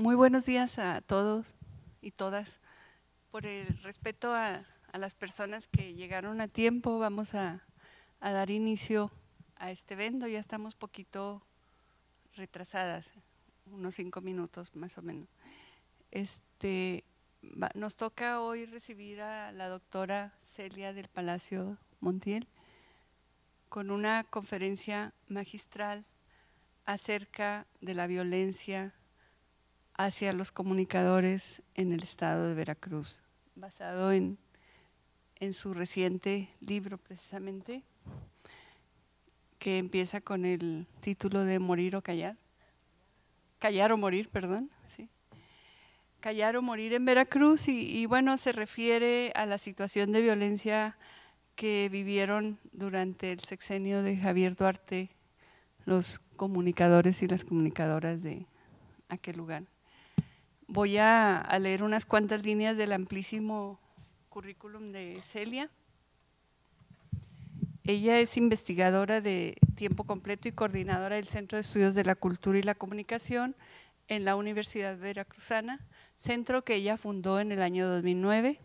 Muy buenos días a todos y todas. Por el respeto a, las personas que llegaron a tiempo, vamos a, dar inicio a este evento. Ya estamos poquito retrasadas, unos cinco minutos más o menos. Este, nos toca hoy recibir a la doctora Celia del Palacio Montiel con una conferencia magistral acerca de la violencia hacia los comunicadores en el estado de Veracruz, basado en, su reciente libro precisamente, que empieza con el título de Morir o Callar. Callar o morir, perdón. Sí. Callar o morir en Veracruz y bueno, se refiere a la situación de violencia que vivieron durante el sexenio de Javier Duarte los comunicadores y las comunicadoras de aquel lugar. Voy a, leer unas cuantas líneas del amplísimo currículum de Celia. Ella es investigadora de tiempo completo y coordinadora del Centro de Estudios de la Cultura y la Comunicación en la Universidad Veracruzana, centro que ella fundó en el año 2009.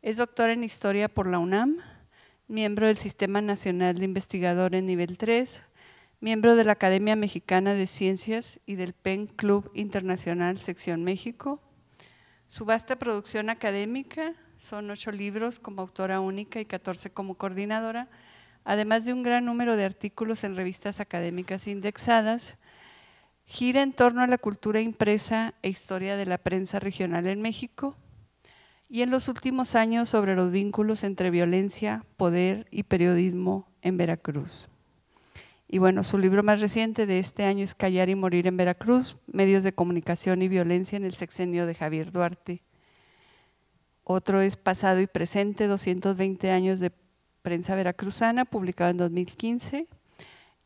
Es doctora en Historia por la UNAM, miembro del Sistema Nacional de Investigadores Nivel 3, miembro de la Academia Mexicana de Ciencias y del PEN Club Internacional Sección México. Su vasta producción académica son ocho libros como autora única y 14 como coordinadora, además de un gran número de artículos en revistas académicas indexadas, gira en torno a la cultura impresa e historia de la prensa regional en México y en los últimos años sobre los vínculos entre violencia, poder y periodismo en Veracruz. Y bueno, su libro más reciente de este año es Callar y Morir en Veracruz, Medios de Comunicación y Violencia en el Sexenio de Javier Duarte. Otro es Pasado y Presente, 220 años de prensa veracruzana, publicado en 2015.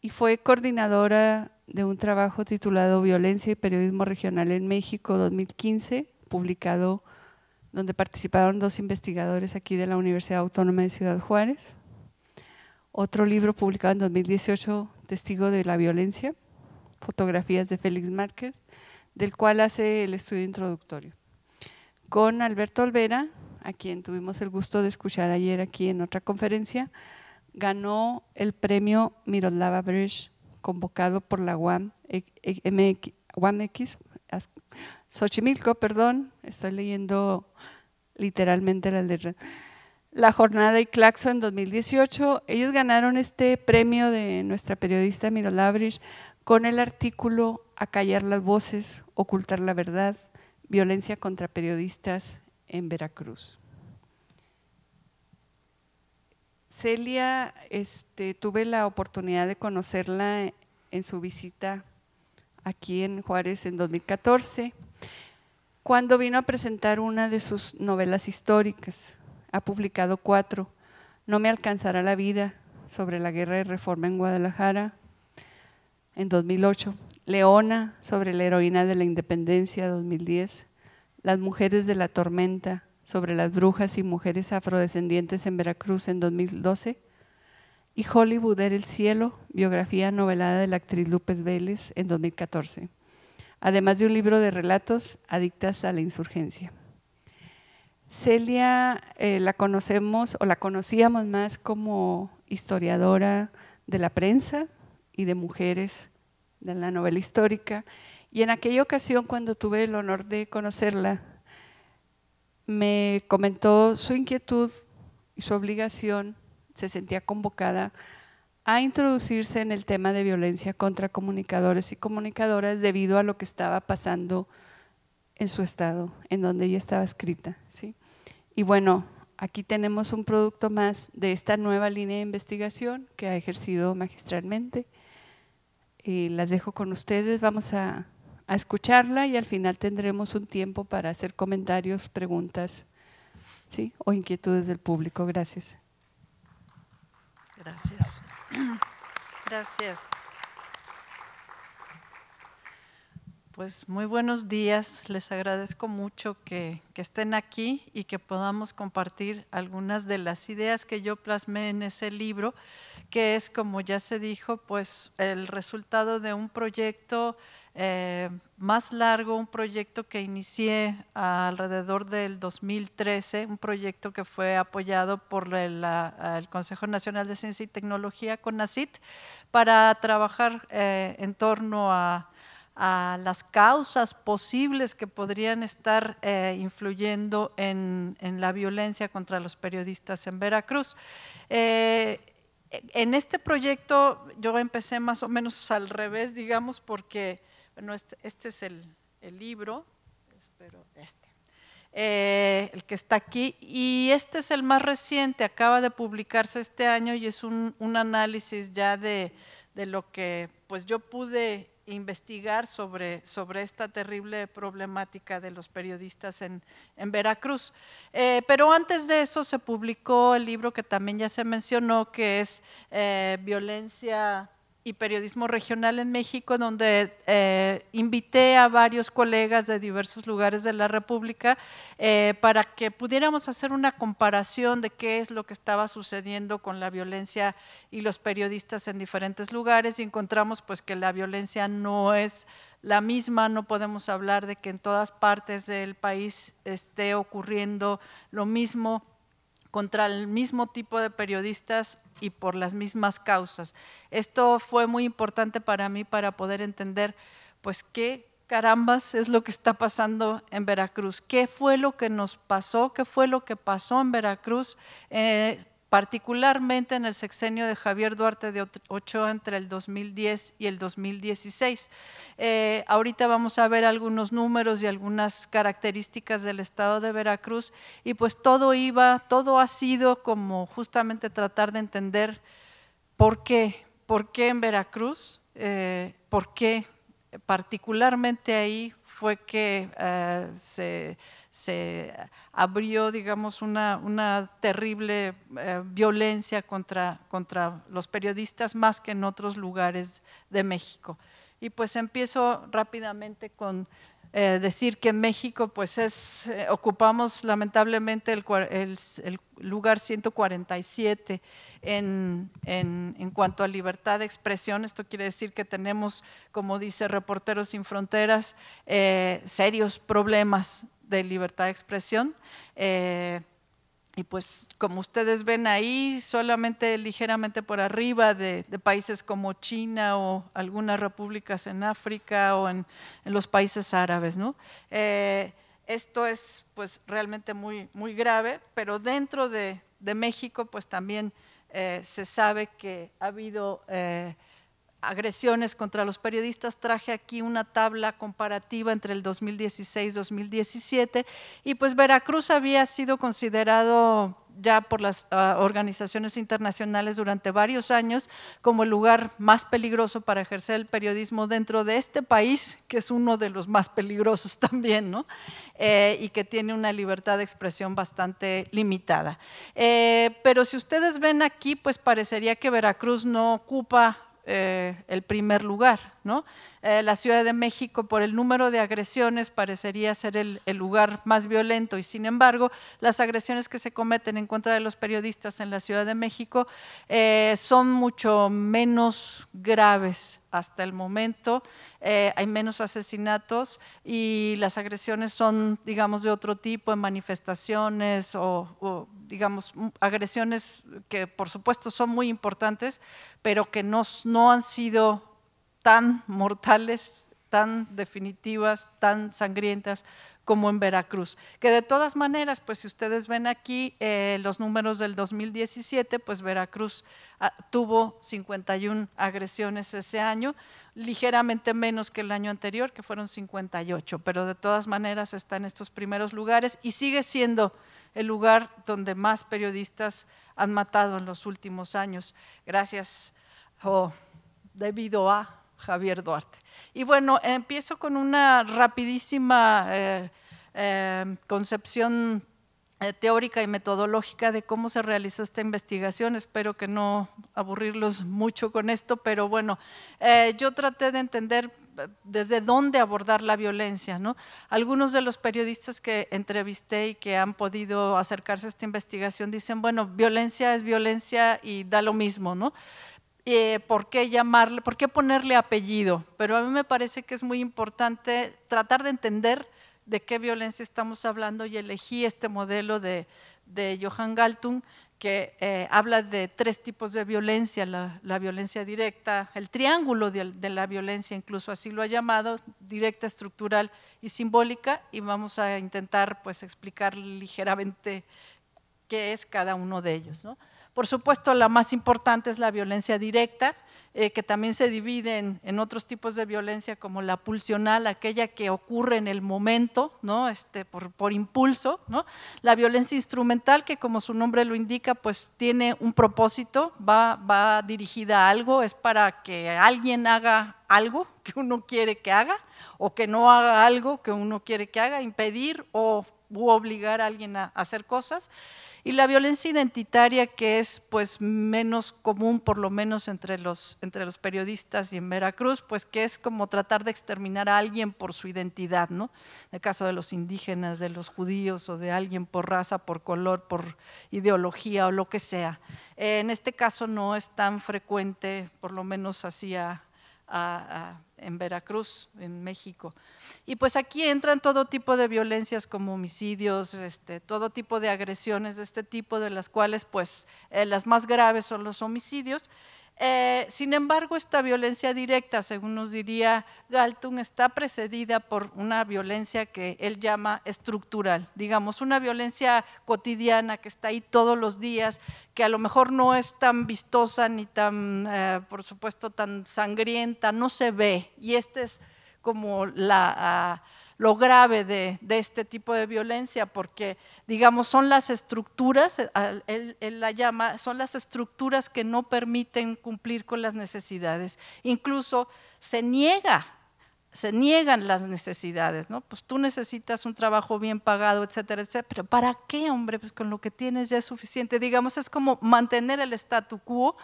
Y fue coordinadora de un trabajo titulado Violencia y Periodismo Regional en México 2015, publicado donde participaron dos investigadores aquí de la Universidad Autónoma de Ciudad Juárez, otro libro publicado en 2018, Testigo de la Violencia, fotografías de Félix Márquez, del cual hace el estudio introductorio. Con Alberto Olvera, a quien tuvimos el gusto de escuchar ayer aquí en otra conferencia, ganó el premio Miroslava Bridge, convocado por la UAM, Xochimilco, perdón, estoy leyendo literalmente la letra la jornada Claxo en 2018. Ellos ganaron este premio de nuestra periodista Miro Miroslava con el artículo Callar las voces, ocultar la verdad, violencia contra periodistas en Veracruz. Celia, este, tuve la oportunidad de conocerla en su visita aquí en Juárez en 2014, cuando vino a presentar una de sus novelas históricas, ha publicado cuatro, No me alcanzará la vida, sobre la guerra de reforma en Guadalajara, en 2008, Leona, sobre la heroína de la independencia, 2010, Las mujeres de la tormenta, sobre las brujas y mujeres afrodescendientes en Veracruz, en 2012, y Hollywood era el cielo, biografía novelada de la actriz López Vélez en 2014, además de un libro de relatos adictas a la insurgencia. Celia eh, la conocemos o la conocíamos más como historiadora de la prensa y de mujeres de la novela histórica. Y en aquella ocasión, cuando tuve el honor de conocerla, me comentó su inquietud y su obligación, se sentía convocada a introducirse en el tema de violencia contra comunicadores y comunicadoras debido a lo que estaba pasando en su estado, en donde ella estaba escrita. ¿sí? Y bueno, aquí tenemos un producto más de esta nueva línea de investigación que ha ejercido magistralmente. Y eh, las dejo con ustedes, vamos a, escucharla y al final tendremos un tiempo para hacer comentarios, preguntas o inquietudes del público. Gracias. Gracias. Gracias. Pues muy buenos días, les agradezco mucho que, estén aquí y que podamos compartir algunas de las ideas que yo plasmé en ese libro, que es, como ya se dijo, pues el resultado de un proyecto eh, más largo, un proyecto que inicié alrededor del 2013, un proyecto que fue apoyado por el, Consejo Nacional de Ciencia y Tecnología, CONACIT, para trabajar eh, en torno a a las causas posibles que podrían estar eh, influyendo en, la violencia contra los periodistas en Veracruz. Eh, en este proyecto yo empecé más o menos al revés, digamos, porque este, este, es el, libro, este, eh, el que está aquí, y este es el más reciente, acaba de publicarse este año y es un, análisis ya de, de lo que pues yo pude investigar sobre, sobre esta terrible problemática de los periodistas en, Veracruz. Eh, pero antes de eso se publicó el libro que también ya se mencionó, que es eh, Violencia y periodismo regional en México, donde eh, invité a varios colegas de diversos lugares de la República eh, para que pudiéramos hacer una comparación de qué es lo que estaba sucediendo con la violencia y los periodistas en diferentes lugares y encontramos pues que la violencia no es la misma, no podemos hablar de que en todas partes del país esté ocurriendo lo mismo contra el mismo tipo de periodistas y por las mismas causas. Esto fue muy importante para mí para poder entender, pues, qué carambas es lo que está pasando en Veracruz, qué fue lo que nos pasó, qué fue lo que pasó en Veracruz eh, particularmente en el sexenio de Javier Duarte de Ochoa entre el 2010 y el 2016. Eh, ahorita vamos a ver algunos números y algunas características del estado de Veracruz y pues todo iba, todo ha sido como justamente tratar de entender por qué, por qué en Veracruz, eh, por qué particularmente ahí fue que eh, se se abrió, digamos, una, terrible eh, violencia contra, contra los periodistas más que en otros lugares de México. Y pues empiezo rápidamente con eh, decir que en México pues es, eh, ocupamos lamentablemente el, lugar 147 en, en, cuanto a libertad de expresión. Esto quiere decir que tenemos, como dice Reporteros sin Fronteras, serios problemas de libertad de expresión. Eh, y pues como ustedes ven ahí, solamente ligeramente por arriba de, países como China o algunas repúblicas en África o en, los países árabes. ¿no? Eh, esto es pues realmente muy, muy grave, pero dentro de, México pues también eh, se sabe que ha habido agresiones contra los periodistas, traje aquí una tabla comparativa entre el 2016-2017 y pues Veracruz había sido considerado ya por las ah, organizaciones internacionales durante varios años como el lugar más peligroso para ejercer el periodismo dentro de este país, que es uno de los más peligrosos también, ¿no? Eh, y que tiene una libertad de expresión bastante limitada. Eh, pero si ustedes ven aquí, pues parecería que Veracruz no ocupa eh, el primer lugar, ¿no? Eh, la Ciudad de México por el número de agresiones parecería ser el, lugar más violento y sin embargo las agresiones que se cometen en contra de los periodistas en la Ciudad de México eh, son mucho menos graves hasta el momento, eh, hay menos asesinatos y las agresiones son, digamos, de otro tipo, en manifestaciones o, digamos, agresiones que por supuesto son muy importantes, pero que no han sido tan mortales, tan definitivas, tan sangrientas como en Veracruz. Que de todas maneras, pues si ustedes ven aquí eh, los números del 2017, pues Veracruz ah, tuvo 51 agresiones ese año, ligeramente menos que el año anterior, que fueron 58, pero de todas maneras está en estos primeros lugares y sigue siendo el lugar donde más periodistas han matado en los últimos años, gracias o oh, debido a Javier Duarte. Y bueno, empiezo con una rapidísima eh, eh, concepción eh, teórica y metodológica de cómo se realizó esta investigación. Espero que no aburrirlos mucho con esto, pero bueno, yo traté de entender desde dónde abordar la violencia. ¿no? Algunos de los periodistas que entrevisté y que han podido acercarse a esta investigación dicen, bueno, violencia es violencia y da lo mismo, ¿no? Eh, por qué llamarle, por qué ponerle apellido, pero a mí me parece que es muy importante tratar de entender de qué violencia estamos hablando y elegí este modelo de, de Johan Galtung que eh, habla de tres tipos de violencia, la, violencia directa, el triángulo de, la violencia, incluso así lo ha llamado, directa, estructural y simbólica, y vamos a intentar pues explicar ligeramente qué es cada uno de ellos. ¿no? Por supuesto, la más importante es la violencia directa, eh, que también se divide en, otros tipos de violencia como la pulsional, aquella que ocurre en el momento, ¿no? este, por, impulso, ¿no? la violencia instrumental que como su nombre lo indica, pues tiene un propósito, va, va dirigida a algo, es para que alguien haga algo que uno quiere que haga o que no haga algo que uno quiere que haga, impedir o o obligar a alguien a hacer cosas. Y la violencia identitaria que es pues menos común, por lo menos entre los, entre los periodistas y en Veracruz, pues que es como tratar de exterminar a alguien por su identidad, ¿no? En el caso de los indígenas, de los judíos o de alguien por raza, por color, por ideología o lo que sea. Eh, en este caso no es tan frecuente, por lo menos hacía en Veracruz, en México. Y pues aquí entran todo tipo de violencias como homicidios, este, todo tipo de agresiones de este tipo, de las cuales pues eh, las más graves son los homicidios. Eh, sin embargo, esta violencia directa, según nos diría Galtung, está precedida por una violencia que él llama estructural, digamos, una violencia cotidiana que está ahí todos los días, que a lo mejor no es tan vistosa ni tan, eh, por supuesto, tan sangrienta, no se ve. Y este es como la... Ah, lo grave de, este tipo de violencia, porque digamos son las estructuras, eh, él, la llama, son las estructuras que no permiten cumplir con las necesidades. Incluso se niega, se niegan las necesidades, ¿no? Pues tú necesitas un trabajo bien pagado, etcétera, etcétera, pero ¿para qué, hombre? Pues con lo que tienes ya es suficiente. Digamos, es como mantener el statu quo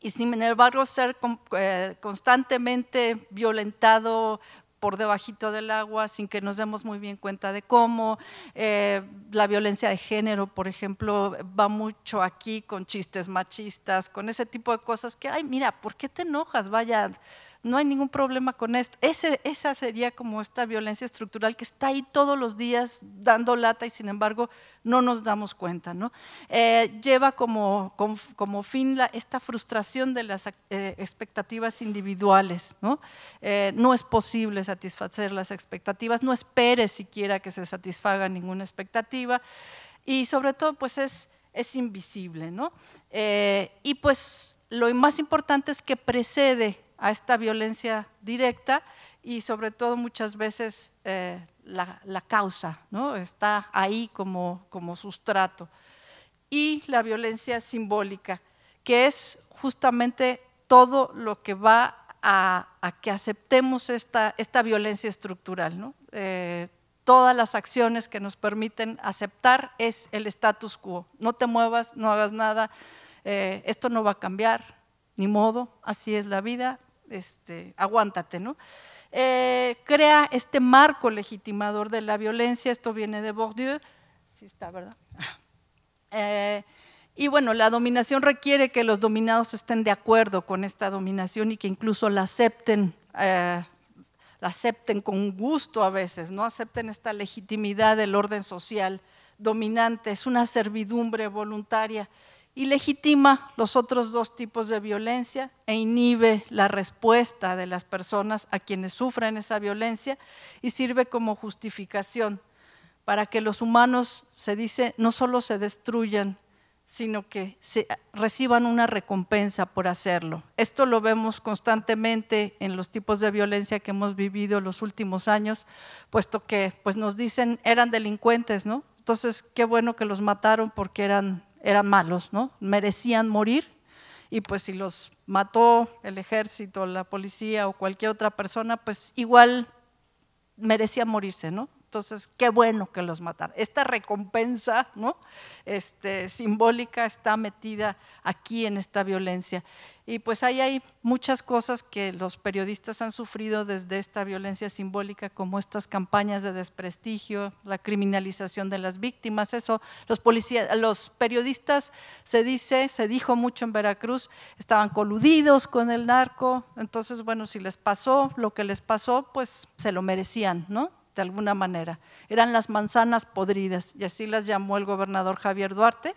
y sin embargo ser eh, constantemente violentado por debajito del agua sin que nos demos muy bien cuenta de cómo. Eh, la violencia de género, por ejemplo, va mucho aquí con chistes machistas, con ese tipo de cosas que, ay, mira, ¿por qué te enojas? Vaya, no hay ningún problema con esto. Ese, esa sería como esta violencia estructural que está ahí todos los días dando lata y sin embargo no nos damos cuenta. ¿no? Eh, lleva como, como, fin la, esta frustración de las eh, expectativas individuales. ¿no? Eh, no es posible satisfacer las expectativas, no espere siquiera que se satisfaga ninguna expectativa y sobre todo pues es, es invisible. ¿no? y pues lo más importante es que precede a esta violencia directa y sobre todo muchas veces eh, la, causa, ¿no? está ahí como, como sustrato. Y la violencia simbólica, que es justamente todo lo que va a, que aceptemos esta, esta violencia estructural. Eh, todas las acciones que nos permiten aceptar es el status quo. No te muevas, no hagas nada, eh, esto no va a cambiar, ni modo, así es la vida, este, aguántate, ¿no? Eh, crea este marco legitimador de la violencia, esto viene de Bourdieu, sí está, ¿verdad? Eh, y bueno, la dominación requiere que los dominados estén de acuerdo con esta dominación y que incluso la acepten, eh, la acepten con gusto a veces, ¿no? Acepten esta legitimidad del orden social dominante, es una servidumbre voluntaria y legitima los otros dos tipos de violencia e inhibe la respuesta de las personas a quienes sufren esa violencia y sirve como justificación para que los humanos, se dice, no solo se destruyan, sino que se reciban una recompensa por hacerlo. Esto lo vemos constantemente en los tipos de violencia que hemos vivido los últimos años, puesto que pues nos dicen eran delincuentes, ¿no? Entonces, qué bueno que los mataron porque eran eran malos, ¿no? Merecían morir y pues si los mató el ejército, la policía o cualquier otra persona, pues igual merecían morirse, ¿no? Entonces, qué bueno que los mataron. Esta recompensa ¿no? este, simbólica está metida aquí en esta violencia. Y pues ahí hay muchas cosas que los periodistas han sufrido desde esta violencia simbólica, como estas campañas de desprestigio, la criminalización de las víctimas, eso. Los, policías, los periodistas, se dice, se dijo mucho en Veracruz, estaban coludidos con el narco. Entonces, bueno, si les pasó lo que les pasó, pues se lo merecían, ¿no? de alguna manera. Eran las manzanas podridas y así las llamó el gobernador Javier Duarte.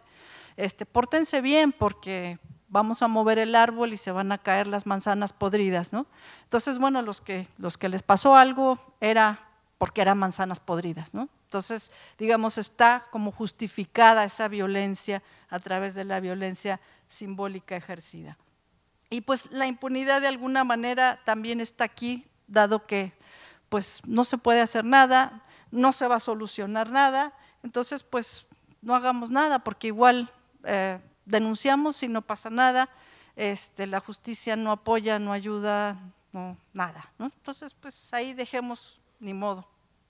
Este, pórtense bien porque vamos a mover el árbol y se van a caer las manzanas podridas, ¿no? Entonces, bueno, los que, los que les pasó algo era porque eran manzanas podridas, ¿no? Entonces, digamos, está como justificada esa violencia a través de la violencia simbólica ejercida. Y pues la impunidad de alguna manera también está aquí, dado que pues no se puede hacer nada, no se va a solucionar nada, entonces pues no hagamos nada porque igual eh, denunciamos y no pasa nada, este, la justicia no apoya, no ayuda, no, nada. Entonces pues ahí dejemos, ni modo,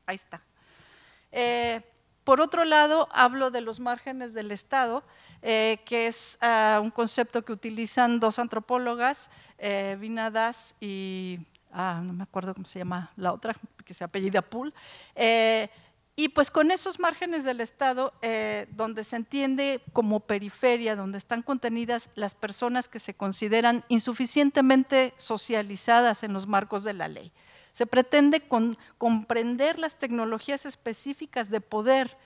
ahí está. Eh, por otro lado, hablo de los márgenes del Estado, eh, que es ah, un concepto que utilizan dos antropólogas, eh, y ah, no me acuerdo cómo se llama la otra, que se apellida Pool. Eh, y pues con esos márgenes del Estado, eh, donde se entiende como periferia, donde están contenidas las personas que se consideran insuficientemente socializadas en los marcos de la ley. Se pretende comprender las tecnologías específicas de poder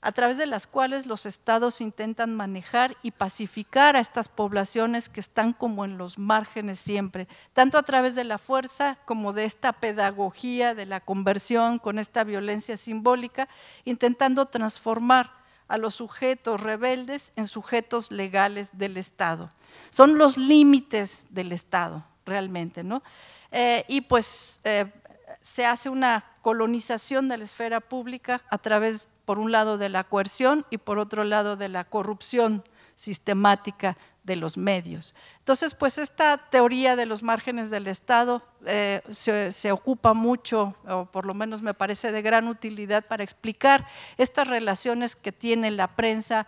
a través de las cuales los estados intentan manejar y pacificar a estas poblaciones que están como en los márgenes siempre, tanto a través de la fuerza como de esta pedagogía de la conversión con esta violencia simbólica, intentando transformar a los sujetos rebeldes en sujetos legales del Estado. Son los límites del Estado realmente, ¿no? Eh, y pues eh, se hace una colonización de la esfera pública a través por un lado de la coerción y por otro lado de la corrupción sistemática de los medios. Entonces, pues esta teoría de los márgenes del Estado eh, se, ocupa mucho, o por lo menos me parece de gran utilidad para explicar estas relaciones que tiene la prensa,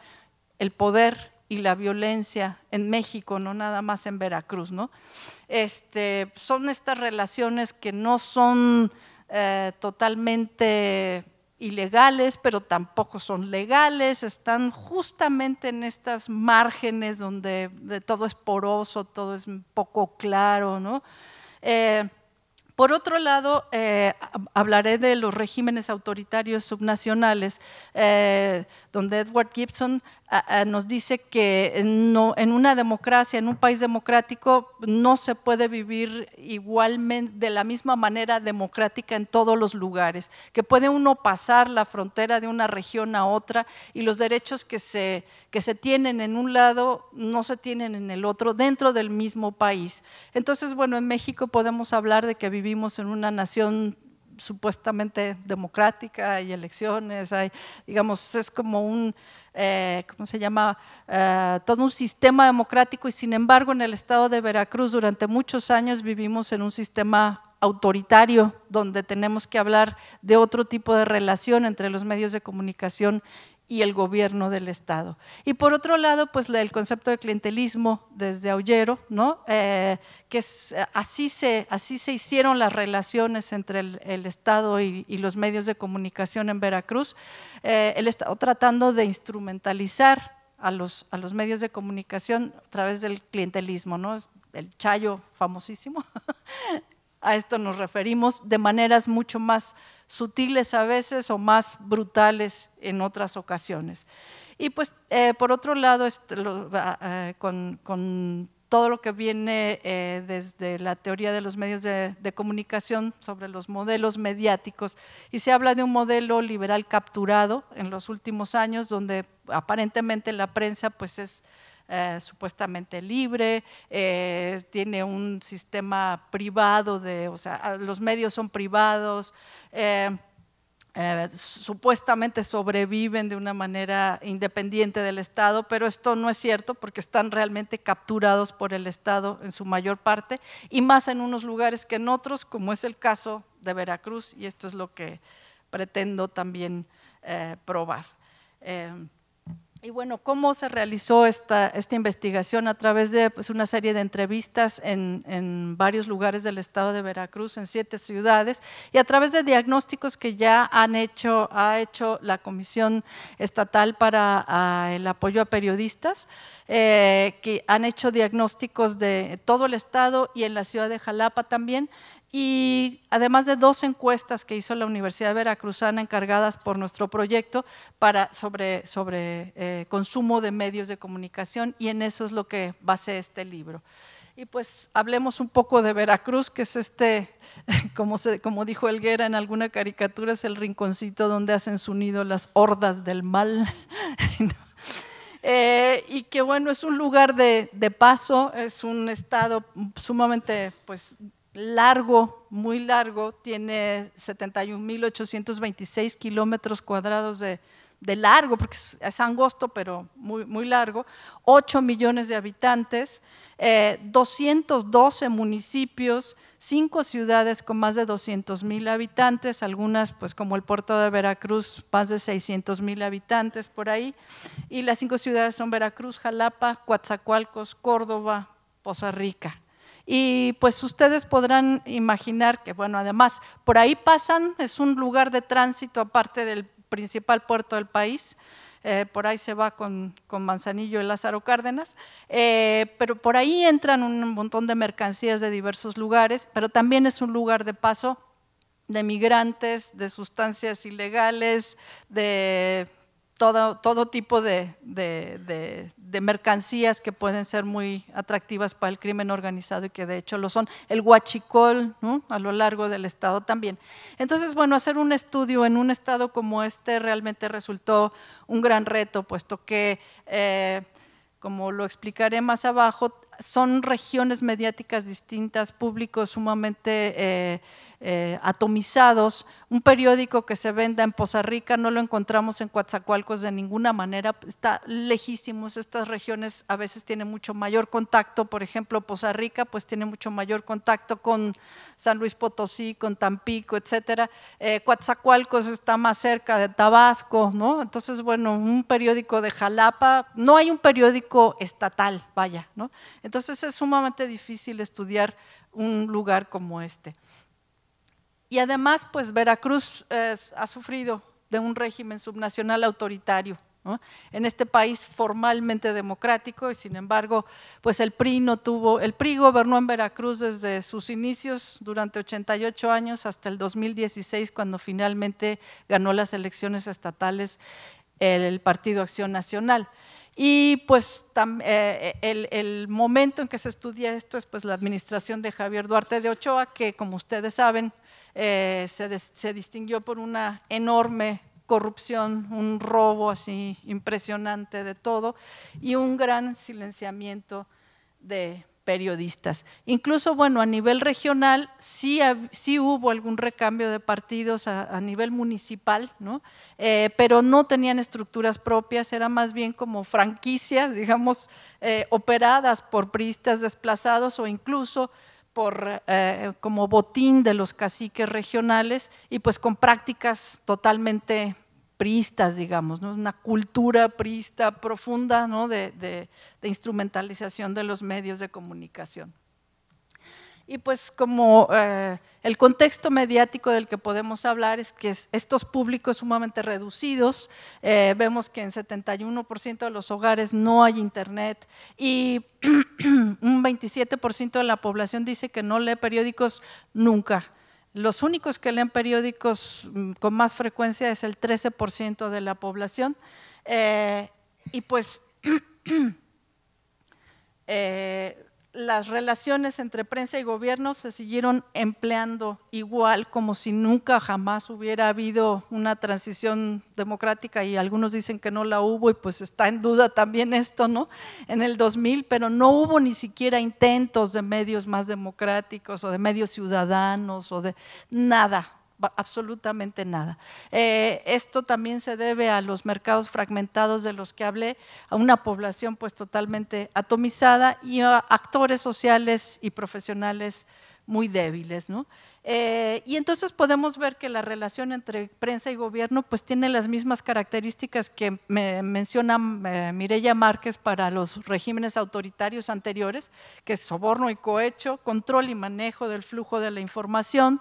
el poder y la violencia en México, no nada más en Veracruz, ¿no? Este, son estas relaciones que no son eh, totalmente ilegales, pero tampoco son legales, están justamente en estas márgenes donde todo es poroso, todo es poco claro, ¿no? Eh, por otro lado, eh, hablaré de los regímenes autoritarios subnacionales, eh, donde Edward Gibson ah, ah, nos dice que no, en una democracia, en un país democrático, no se puede vivir igualmente, de la misma manera democrática en todos los lugares, que puede uno pasar la frontera de una región a otra y los derechos que se, que se tienen en un lado no se tienen en el otro dentro del mismo país. Entonces, bueno, en México podemos hablar de que vivimos vivimos en una nación supuestamente democrática, hay elecciones, hay, digamos, es como un, eh, ¿cómo se llama? Eh, todo un sistema democrático y sin embargo en el estado de Veracruz durante muchos años vivimos en un sistema autoritario donde tenemos que hablar de otro tipo de relación entre los medios de comunicación y el gobierno del Estado. Y por otro lado, pues el concepto de clientelismo desde Aullero, ¿no? Eh, que así, se, así se hicieron las relaciones entre el, Estado y, los medios de comunicación en Veracruz, eh, el Estado tratando de instrumentalizar a los, a los medios de comunicación a través del clientelismo, ¿no? el Chayo famosísimo, a esto nos referimos de maneras mucho más sutiles a veces o más brutales en otras ocasiones. Y pues eh, por otro lado, este, eh, con, todo lo que viene eh, desde la teoría de los medios de, de, comunicación sobre los modelos mediáticos, y se habla de un modelo liberal capturado en los últimos años, donde aparentemente la prensa pues es eh, supuestamente libre, eh, tiene un sistema privado de, o sea, los medios son privados. Eh, supuestamente sobreviven de una manera independiente del Estado, pero esto no es cierto porque están realmente capturados por el Estado en su mayor parte y más en unos lugares que en otros, como es el caso de Veracruz, y esto es lo que pretendo también probar. Y bueno, ¿cómo se realizó esta, esta investigación? A través de pues, una serie de entrevistas en, varios lugares del estado de Veracruz, en siete ciudades, y a través de diagnósticos que ya han hecho, ha hecho la Comisión Estatal para ah, el Apoyo a Periodistas, eh, que han hecho diagnósticos de todo el estado y en la ciudad de Jalapa también, y además de dos encuestas que hizo la Universidad Veracruzana encargadas por nuestro proyecto para, sobre, sobre eh, consumo de medios de comunicación y en eso es lo que base este libro. Y pues hablemos un poco de Veracruz, que es este, como, se, como dijo Elguera en alguna caricatura, es el rinconcito donde hacen su nido las hordas del mal. Eh, y que bueno, es un lugar de, de, paso, es un estado sumamente pues, largo, muy largo, tiene 71.826 kilómetros cuadrados de, largo, porque es, angosto, pero muy, largo, 8 millones de habitantes, 212 eh, municipios, 5 ciudades con más de 200.000 habitantes, algunas pues como el puerto de Veracruz, más de 600.000 habitantes por ahí, y las 5 ciudades son Veracruz, Jalapa, Coatzacoalcos, Córdoba, Poza Rica. Y pues ustedes podrán imaginar que, bueno, además, por ahí pasan, es un lugar de tránsito aparte del principal puerto del país. Eh, por ahí se va con, Manzanillo y Lázaro Cárdenas, eh, pero por ahí entran un montón de mercancías de diversos lugares, pero también es un lugar de paso de migrantes, de sustancias ilegales, de todo, tipo de, mercancías que pueden ser muy atractivas para el crimen organizado y que de hecho lo son. El huachicol a lo largo del estado también. Entonces, bueno, hacer un estudio en un estado como este realmente resultó un gran reto, puesto que, eh, como lo explicaré más abajo, son regiones mediáticas distintas, públicos sumamente eh, eh, atomizados. Un periódico que se venda en Poza Rica no lo encontramos en Coatzacoalcos de ninguna manera, está lejísimos. Estas regiones a veces tienen mucho mayor contacto, por ejemplo, Poza Rica, pues tiene mucho mayor contacto con San Luis Potosí, con Tampico, etcétera. Eh, Coatzacoalcos está más cerca de Tabasco, ¿no? Entonces, bueno, un periódico de Jalapa, no hay un periódico estatal, vaya, ¿no? Entonces es sumamente difícil estudiar un lugar como este. Y además, pues Veracruz ha sufrido de un régimen subnacional autoritario. En este país formalmente democrático y sin embargo, pues el PRI no tuvo, el PRI gobernó en Veracruz desde sus inicios durante 88 años hasta el 2016 cuando finalmente ganó las elecciones estatales el Partido Acción Nacional. Y pues eh, eh, el, momento en que se estudia esto es pues la administración de Javier Duarte de Ochoa, que como ustedes saben eh, se, distinguió por una enorme corrupción, un robo así impresionante de todo y un gran silenciamiento de periodistas. Incluso, bueno, a nivel regional sí, hubo algún recambio de partidos a, nivel municipal, ¿no? Eh, pero no tenían estructuras propias, era más bien como franquicias, digamos, eh, operadas por priistas desplazados o incluso por, eh, como botín de los caciques regionales y pues con prácticas totalmente pristas, digamos, una cultura prista profunda ¿no? de, instrumentalización de los medios de comunicación. Y pues como eh, el contexto mediático del que podemos hablar es que estos públicos sumamente reducidos, eh, vemos que en 71% de los hogares no hay internet y un 27% de la población dice que no lee periódicos nunca. Los únicos que leen periódicos mm, con más frecuencia es el 13% de la población. Eh, y pues eh, las relaciones entre prensa y gobierno se siguieron empleando igual como si nunca jamás hubiera habido una transición democrática y algunos dicen que no la hubo y pues está en duda también esto, ¿no? En el 2000, pero no hubo ni siquiera intentos de medios más democráticos o de medios ciudadanos o de nada, absolutamente nada. Eh, esto también se debe a los mercados fragmentados de los que hablé, a una población pues totalmente atomizada y a actores sociales y profesionales muy débiles. ¿no? Eh, y entonces podemos ver que la relación entre prensa y gobierno pues tiene las mismas características que me menciona eh, Márquez para los regímenes autoritarios anteriores, que es soborno y cohecho, control y manejo del flujo de la información,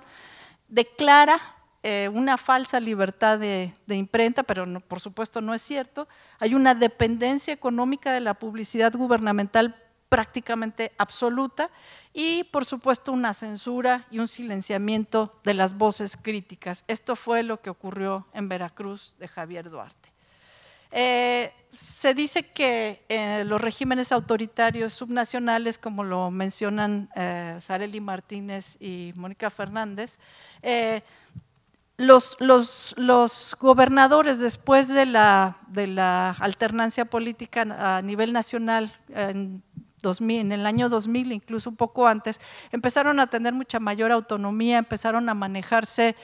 declara eh, una falsa libertad de, imprenta, pero por supuesto no es cierto. Hay una dependencia económica de la publicidad gubernamental prácticamente absoluta y por supuesto una censura y un silenciamiento de las voces críticas. Esto fue lo que ocurrió en Veracruz de Javier Duarte. Eh, se dice que eh, los regímenes autoritarios subnacionales, como lo mencionan eh, Sareli Martínez y Mónica Fernández, los, gobernadores después de la, alternancia política a nivel nacional en, en el año 2000, incluso un poco antes, empezaron a tener mucha mayor autonomía, empezaron a manejarse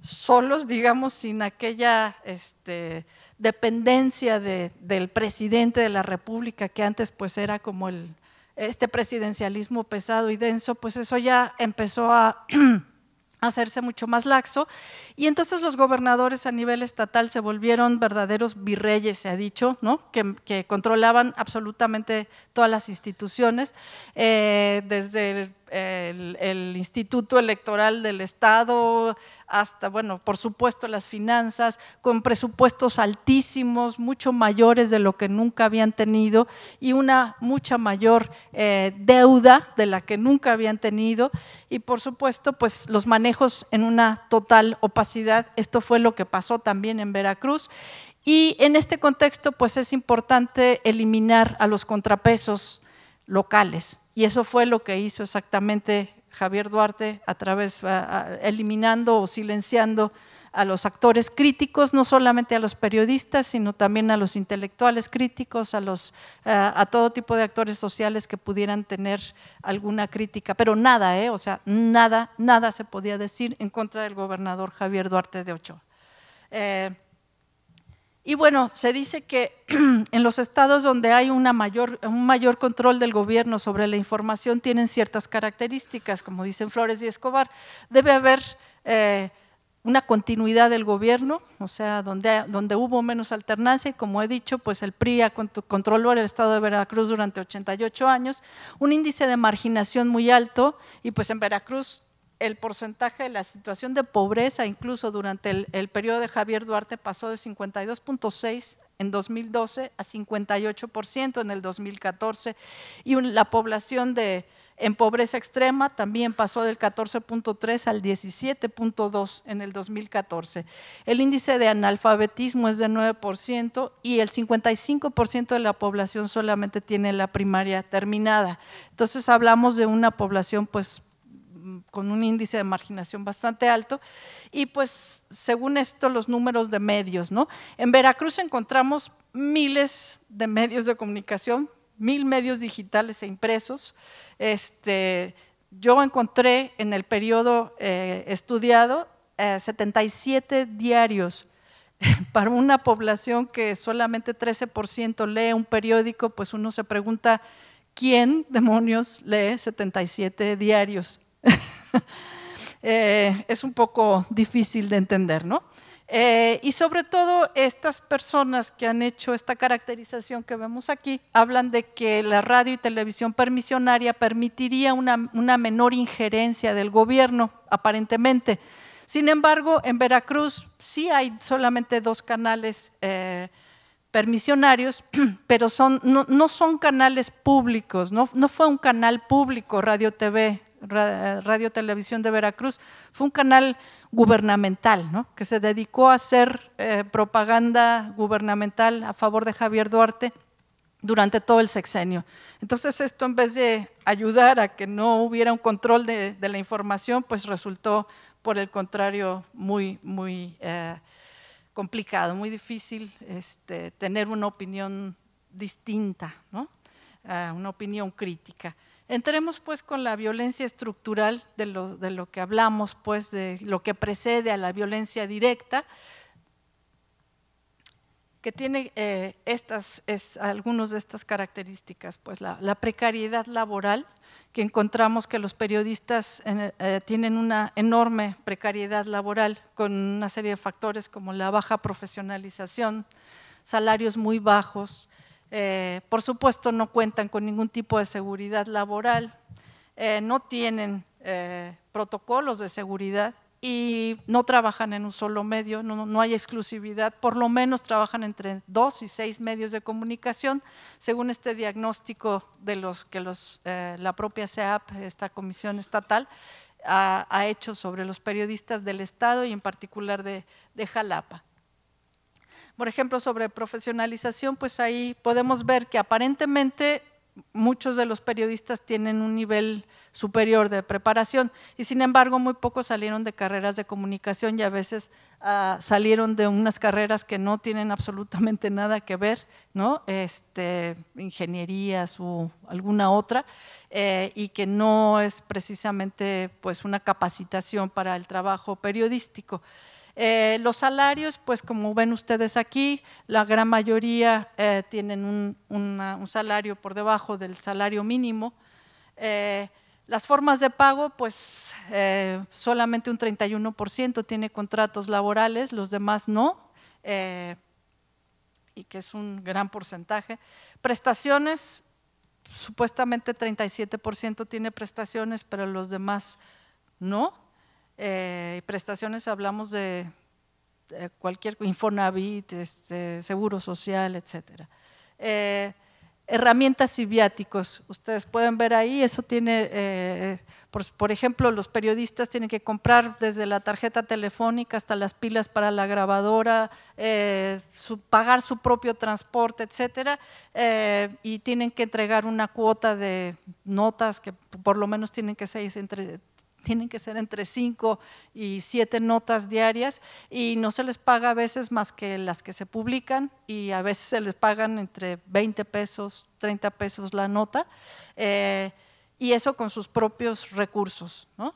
solos, digamos, sin aquella este, dependencia del presidente de la República, que antes pues era como el, este presidencialismo pesado y denso, pues eso ya empezó a hacerse mucho más laxo. Y entonces los gobernadores a nivel estatal se volvieron verdaderos virreyes, se ha dicho, ¿no? que, controlaban absolutamente todas las instituciones, eh, desde el el, Instituto Electoral del Estado, hasta, bueno, por supuesto las finanzas, con presupuestos altísimos, mucho mayores de lo que nunca habían tenido y una mucha mayor eh, deuda de la que nunca habían tenido y por supuesto pues los manejos en una total opacidad. Esto fue lo que pasó también en Veracruz y en este contexto pues es importante eliminar a los contrapesos locales y eso fue lo que hizo exactamente Javier Duarte a través, eliminando o silenciando a los actores críticos, no solamente a los periodistas, sino también a los intelectuales críticos, a, los, eh, a, todo tipo de actores sociales que pudieran tener alguna crítica, pero nada, ¿eh? o sea, nada, nada se podía decir en contra del gobernador Javier Duarte de Ochoa. Eh, y bueno, se dice que en los estados donde hay una mayor, un mayor control del gobierno sobre la información tienen ciertas características, como dicen Flores y Escobar. Debe haber eh, una continuidad del gobierno, o sea, donde, donde hubo menos alternancia, y como he dicho, pues el PRI controló el estado de Veracruz durante 88 años, un índice de marginación muy alto, y pues en Veracruz el porcentaje de la situación de pobreza, incluso durante el, periodo de Javier Duarte, pasó de 52.6 en 2012 a 58% en el 2014 y la población de, en pobreza extrema también pasó del 14.3 al 17.2 en el 2014. El índice de analfabetismo es de 9% y el 55% de la población solamente tiene la primaria terminada. Entonces hablamos de una población pues con un índice de marginación bastante alto. Y pues según esto, los números de medios, ¿no? En Veracruz encontramos miles de medios de comunicación, mil medios digitales e impresos. Este, yo encontré en el periodo eh, estudiado 77 eh, diarios para una población que solamente 13% lee un periódico, pues uno se pregunta, ¿quién demonios lee 77 diarios? Eh, es un poco difícil de entender, ¿no? Eh, y sobre todo estas personas que han hecho esta caracterización que vemos aquí, hablan de que la radio y televisión permisionaria permitiría una, menor injerencia del gobierno, aparentemente. Sin embargo, en Veracruz sí hay solamente dos canales eh, permisionarios, pero no, son canales públicos, no fue un canal público Radio TV Radio Televisión de Veracruz, fue un canal gubernamental, que se dedicó a hacer eh, propaganda gubernamental a favor de Javier Duarte durante todo el sexenio. Entonces esto en vez de ayudar a que no hubiera un control de, la información, pues resultó por el contrario muy, muy eh, complicado, muy difícil este, tener una opinión distinta, eh, una opinión crítica. Entremos pues con la violencia estructural de lo, que hablamos, pues de lo que precede a la violencia directa, que tiene eh, estas, algunas de estas características, pues la, precariedad laboral, que encontramos que los periodistas eh, tienen una enorme precariedad laboral con una serie de factores como la baja profesionalización, salarios muy bajos, eh, por supuesto, no cuentan con ningún tipo de seguridad laboral, eh, no tienen eh, protocolos de seguridad y no trabajan en un solo medio, no, hay exclusividad, por lo menos trabajan entre dos y seis medios de comunicación, según este diagnóstico de los que la propia CEAP, esta comisión estatal, ha, hecho sobre los periodistas del Estado y en particular de Jalapa por ejemplo, sobre profesionalización, pues ahí podemos ver que aparentemente muchos de los periodistas tienen un nivel superior de preparación y sin embargo muy pocos salieron de carreras de comunicación y a veces ah, salieron de unas carreras que no tienen absolutamente nada que ver, ¿no? Este, ingenierías o alguna otra eh, y que no es precisamente pues una capacitación para el trabajo periodístico. Eh, los salarios, pues como ven ustedes aquí, la gran mayoría eh, tienen un, salario por debajo del salario mínimo. Eh, las formas de pago, pues solamente un 31% tiene contratos laborales, los demás no, y que es un gran porcentaje. Prestaciones, supuestamente 37% tiene prestaciones, pero los demás no. Eh, prestaciones hablamos de, cualquier Infonavit, este, Seguro Social, etc. Eh, herramientas y viáticos, ustedes pueden ver ahí, eso tiene, eh, por, ejemplo, los periodistas tienen que comprar desde la tarjeta telefónica hasta las pilas para la grabadora, pagar su propio transporte, etcétera, y tienen que entregar una cuota de notas que por lo menos tienen que ser entre, tienen que ser entre 5 y siete notas diarias y no se les paga a veces más que las que se publican y a veces se les pagan entre 20 pesos, 30 pesos la nota eh, y eso con sus propios recursos, ¿no?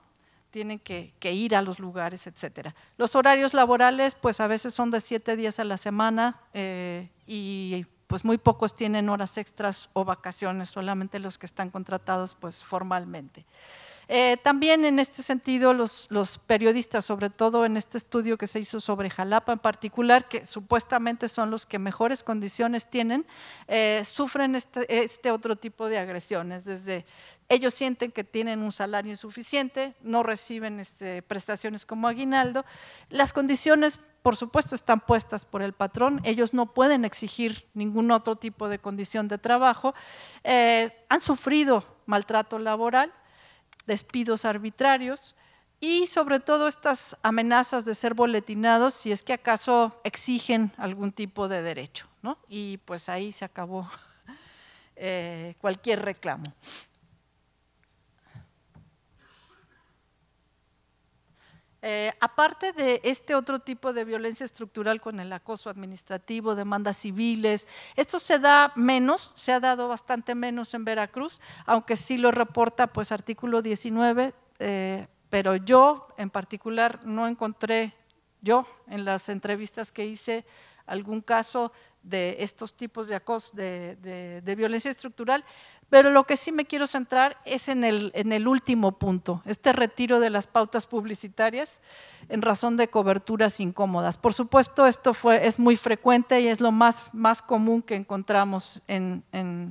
tienen que, ir a los lugares, etcétera. Los horarios laborales, pues a veces son de siete días a la semana eh, y pues muy pocos tienen horas extras o vacaciones, solamente los que están contratados pues formalmente. Eh, también en este sentido los, periodistas, sobre todo en este estudio que se hizo sobre Jalapa en particular, que supuestamente son los que mejores condiciones tienen, eh, sufren este, este, otro tipo de agresiones, desde ellos sienten que tienen un salario insuficiente, no reciben este, prestaciones como aguinaldo. Las condiciones, por supuesto, están puestas por el patrón, ellos no pueden exigir ningún otro tipo de condición de trabajo. Eh, han sufrido maltrato laboral, despidos arbitrarios y sobre todo estas amenazas de ser boletinados si es que acaso exigen algún tipo de derecho. ¿no? Y pues ahí se acabó eh, cualquier reclamo. Eh, aparte de este otro tipo de violencia estructural con el acoso administrativo, demandas civiles, esto se da menos, se ha dado bastante menos en Veracruz, aunque sí lo reporta pues artículo 19, eh, pero yo en particular no encontré, yo en las entrevistas que hice, algún caso de estos tipos de acoso, de, violencia estructural, pero lo que sí me quiero centrar es en el, último punto, este retiro de las pautas publicitarias en razón de coberturas incómodas. Por supuesto, esto fue, es muy frecuente y es lo más, más común que encontramos en,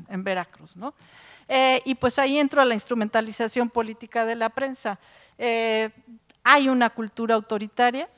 Veracruz. ¿no? Eh, y pues ahí entro a la instrumentalización política de la prensa. Eh, hay una cultura autoritaria,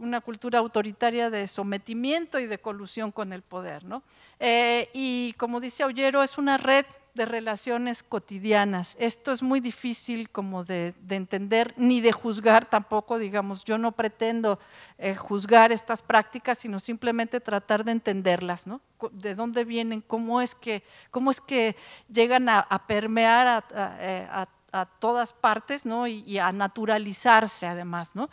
una cultura autoritaria de sometimiento y de colusión con el poder. ¿no? Eh, y como dice Aullero, es una red de relaciones cotidianas. Esto es muy difícil como de, entender ni de juzgar tampoco, digamos, yo no pretendo eh, juzgar estas prácticas, sino simplemente tratar de entenderlas, ¿no? De dónde vienen, cómo es que, cómo es que llegan a, permear a, a, eh, a a todas partes y, a naturalizarse además. ¿no?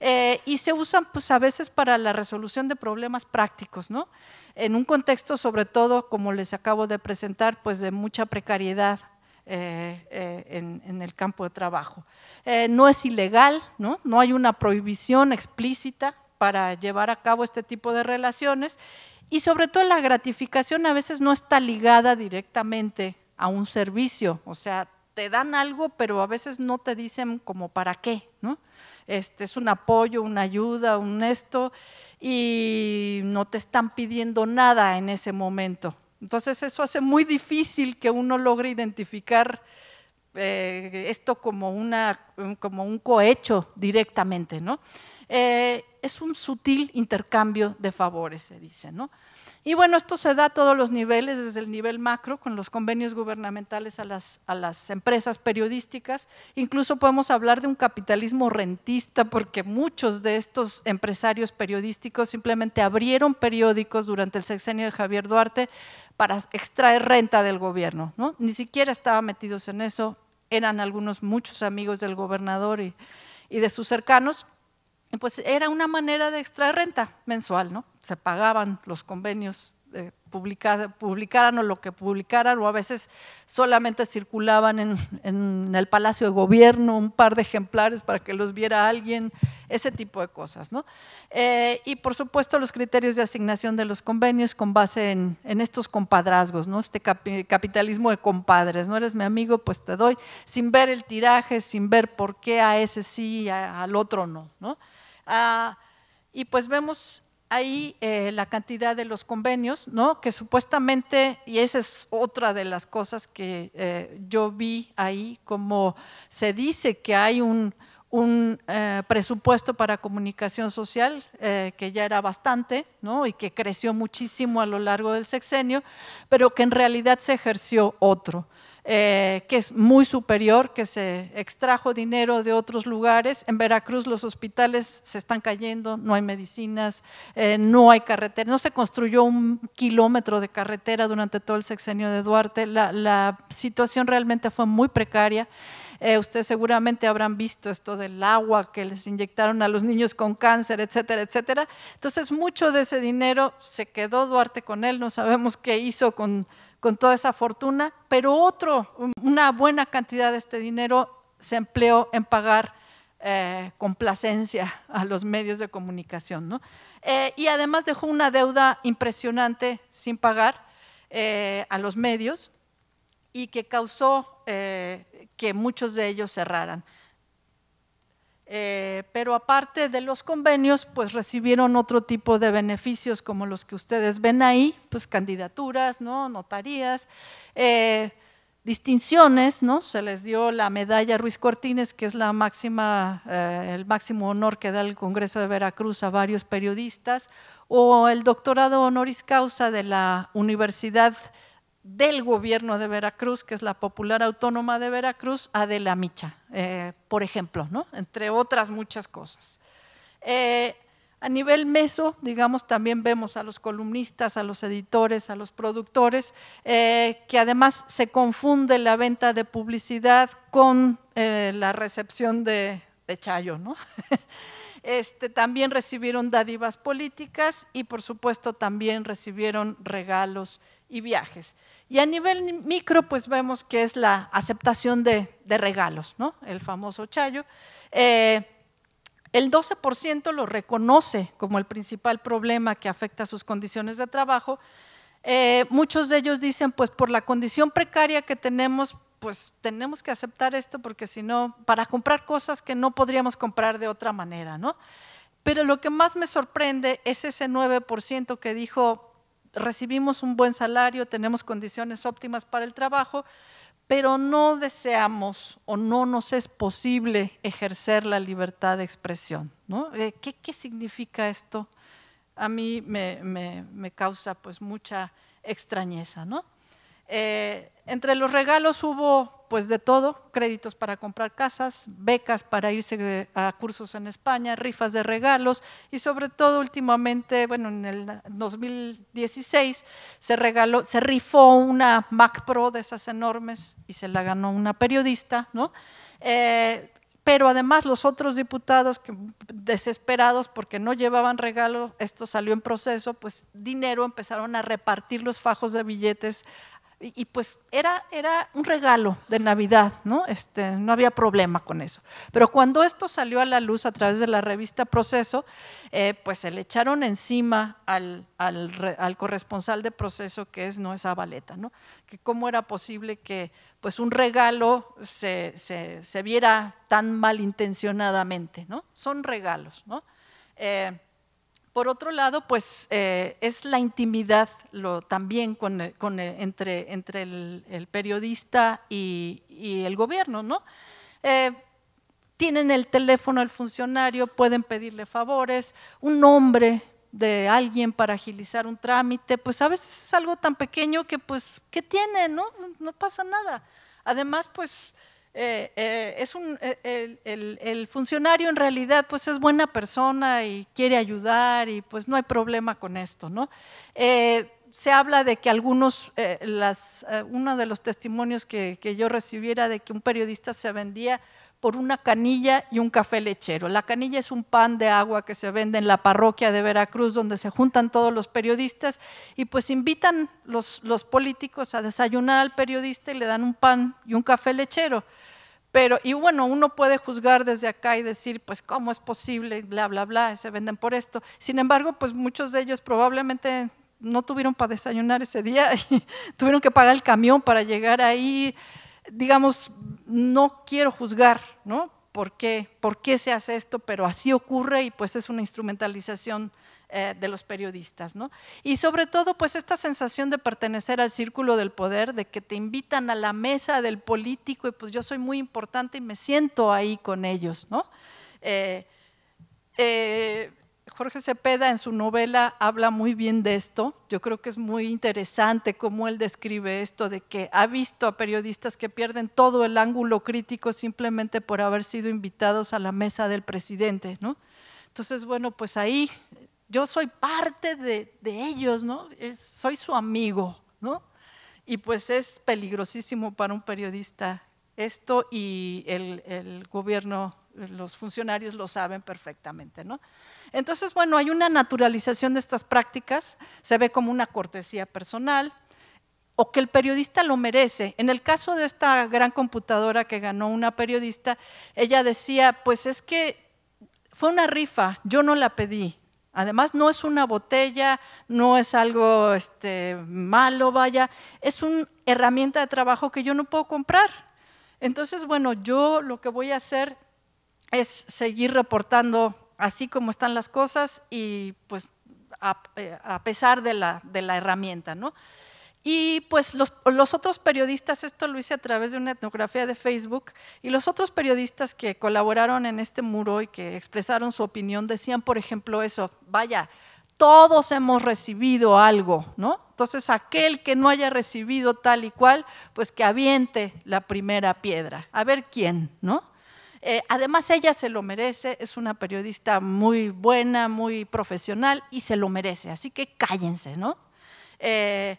Eh, y se usan pues, a veces para la resolución de problemas prácticos, ¿no? en un contexto sobre todo, como les acabo de presentar, pues de mucha precariedad. Eh, eh, en, el campo de trabajo. no es ilegal, ¿no? no hay una prohibición explícita para llevar a cabo este tipo de relaciones y sobre todo la gratificación a veces no está ligada directamente a un servicio, o sea, te dan algo, pero a veces no te dicen como para qué, ¿no? Este es un apoyo, una ayuda, un esto, y no te están pidiendo nada en ese momento. Entonces eso hace muy difícil que uno logre identificar eh, esto como, una, como un cohecho directamente, ¿no? Eh, es un sutil intercambio de favores, se dice, ¿no? Y bueno, esto se da a todos los niveles, desde el nivel macro, con los convenios gubernamentales a las, a las empresas periodísticas. Incluso podemos hablar de un capitalismo rentista, porque muchos de estos empresarios periodísticos simplemente abrieron periódicos durante el sexenio de Javier Duarte para extraer renta del gobierno. ¿no? Ni siquiera estaban metidos en eso, eran algunos, muchos amigos del gobernador y de sus cercanos pues era una manera de extraer renta mensual, ¿no? Se pagaban los convenios, publicaran o lo que publicaran, o a veces solamente circulaban en, el Palacio de Gobierno un par de ejemplares para que los viera alguien, ese tipo de cosas, ¿no? Eh, y por supuesto los criterios de asignación de los convenios con base en, estos compadrazgos, ¿no? Este capitalismo de compadres, ¿no? Eres mi amigo, pues te doy, sin ver el tiraje, sin ver por qué a ese sí, y al otro no, ¿no? Ah, y pues vemos ahí eh, la cantidad de los convenios, Que supuestamente, y esa es otra de las cosas que eh, yo vi ahí, como se dice que hay un, eh, presupuesto para comunicación social que ya era bastante y que creció muchísimo a lo largo del sexenio, pero que en realidad se ejerció otro. Eh, que es muy superior, que se extrajo dinero de otros lugares. En Veracruz los hospitales se están cayendo, no hay medicinas, eh, no hay carretera, no se construyó un kilómetro de carretera durante todo el sexenio de Duarte. La, situación realmente fue muy precaria. Eh, ustedes seguramente habrán visto esto del agua que les inyectaron a los niños con cáncer, etcétera, etcétera. Entonces mucho de ese dinero se quedó Duarte con él, no sabemos qué hizo con con toda esa fortuna, pero otro, una buena cantidad de este dinero se empleó en pagar eh, complacencia a los medios de comunicación. Eh, y además dejó una deuda impresionante sin pagar eh, a los medios y que causó que muchos de ellos cerraran. Eh, pero aparte de los convenios, pues recibieron otro tipo de beneficios como los que ustedes ven ahí, pues candidaturas, ¿no? notarías, eh, distinciones, ¿no? se les dio la medalla Ruiz Cortines, que es la máxima, eh, el máximo honor que da el Congreso de Veracruz a varios periodistas, o el doctorado honoris causa de la Universidad del gobierno de Veracruz, que es la popular autónoma de Veracruz, a de la Micha, eh, por ejemplo, ¿no? entre otras muchas cosas. Eh, a nivel meso, digamos, también vemos a los columnistas, a los editores, a los productores, eh, que además se confunde la venta de publicidad con la recepción de, Chayo. ¿no? Este, también recibieron dádivas políticas y por supuesto también recibieron regalos y viajes. Y a nivel micro, pues vemos que es la aceptación de, regalos, ¿no? El famoso Chayo. Eh, el 12% lo reconoce como el principal problema que afecta a sus condiciones de trabajo. Eh, muchos de ellos dicen, pues por la condición precaria que tenemos, pues tenemos que aceptar esto porque si no, para comprar cosas que no podríamos comprar de otra manera, ¿no? Pero lo que más me sorprende es ese 9% que dijo, recibimos un buen salario, tenemos condiciones óptimas para el trabajo, pero no deseamos o no nos es posible ejercer la libertad de expresión. Eh, ¿Qué, significa esto? A mí me, causa pues mucha extrañeza. Eh, entre los regalos hubo pues de todo, créditos para comprar casas, becas para irse eh, a cursos en España, rifas de regalos y sobre todo últimamente, bueno, en el 2016 se regaló, se rifó una Mac Pro de esas enormes y se la ganó una periodista, ¿no? Eh, pero además los otros diputados desesperados porque no llevaban regalo, esto salió en proceso, pues dinero empezaron a repartir los fajos de billetes y, pues era, era un regalo de Navidad, ¿no? Este, no había problema con eso. Pero cuando esto salió a la luz a través de la revista Proceso, eh, pues se le echaron encima al, corresponsal de Proceso, que es no esa ¿no? Que cómo era posible que pues un regalo se, viera tan malintencionadamente, ¿no? Son regalos, ¿no? Eh, por otro lado, pues eh, es la intimidad también con, eh, eh, entre, el, periodista y, el gobierno, ¿no? tienen el teléfono del funcionario, pueden pedirle favores, un nombre de alguien para agilizar un trámite, pues a veces es algo tan pequeño que pues, ¿qué tiene? No, no pasa nada. Además, pues eh, eh, es un, eh, el, funcionario en realidad pues es buena persona y quiere ayudar y pues no hay problema con esto, ¿no? se habla de que algunos, las, uno de los testimonios que, que yo recibiera de que un periodista se vendía por una canilla y un café lechero. La canilla es un pan de agua que se vende en la parroquia de Veracruz, donde se juntan todos los periodistas y pues invitan los, los políticos a desayunar al periodista y le dan un pan y un café lechero. Pero, y bueno, uno puede juzgar desde acá y decir, pues, ¿cómo es posible? Bla, bla, bla, se venden por esto. Sin embargo, pues muchos de ellos probablemente no tuvieron para desayunar ese día y tuvieron que pagar el camión para llegar ahí digamos, no quiero juzgar, ¿no? ¿Por qué, ¿Por qué se hace esto? Pero así ocurre y pues es una instrumentalización eh, de los periodistas, ¿no? Y sobre todo pues esta sensación de pertenecer al círculo del poder, de que te invitan a la mesa del político y pues yo soy muy importante y me siento ahí con ellos, ¿no? Eh, eh, Jorge Cepeda en su novela habla muy bien de esto. Yo creo que es muy interesante cómo él describe esto de que ha visto a periodistas que pierden todo el ángulo crítico simplemente por haber sido invitados a la mesa del presidente, ¿no? Entonces, bueno, pues ahí yo soy parte de, ellos, ¿no? soy su amigo, ¿no? Y pues es peligrosísimo para un periodista esto y el gobierno los funcionarios lo saben perfectamente. ¿no? Entonces, bueno, hay una naturalización de estas prácticas, se ve como una cortesía personal o que el periodista lo merece. En el caso de esta gran computadora que ganó una periodista, ella decía, pues es que fue una rifa, yo no la pedí. Además, no es una botella, no es algo este, malo, vaya, es una herramienta de trabajo que yo no puedo comprar. Entonces, bueno, yo lo que voy a hacer es seguir reportando así como están las cosas y pues a, eh, pesar de la, herramienta, ¿no? Y pues los, los, otros periodistas, esto lo hice a través de una etnografía de Facebook, y los otros periodistas que colaboraron en este muro y que expresaron su opinión decían, por ejemplo, eso, vaya, todos hemos recibido algo, ¿no? Entonces aquel que no haya recibido tal y cual, pues que aviente la primera piedra, a ver quién, ¿no? Eh, además, ella se lo merece, es una periodista muy buena, muy profesional y se lo merece, así que cállense, ¿no? Eh,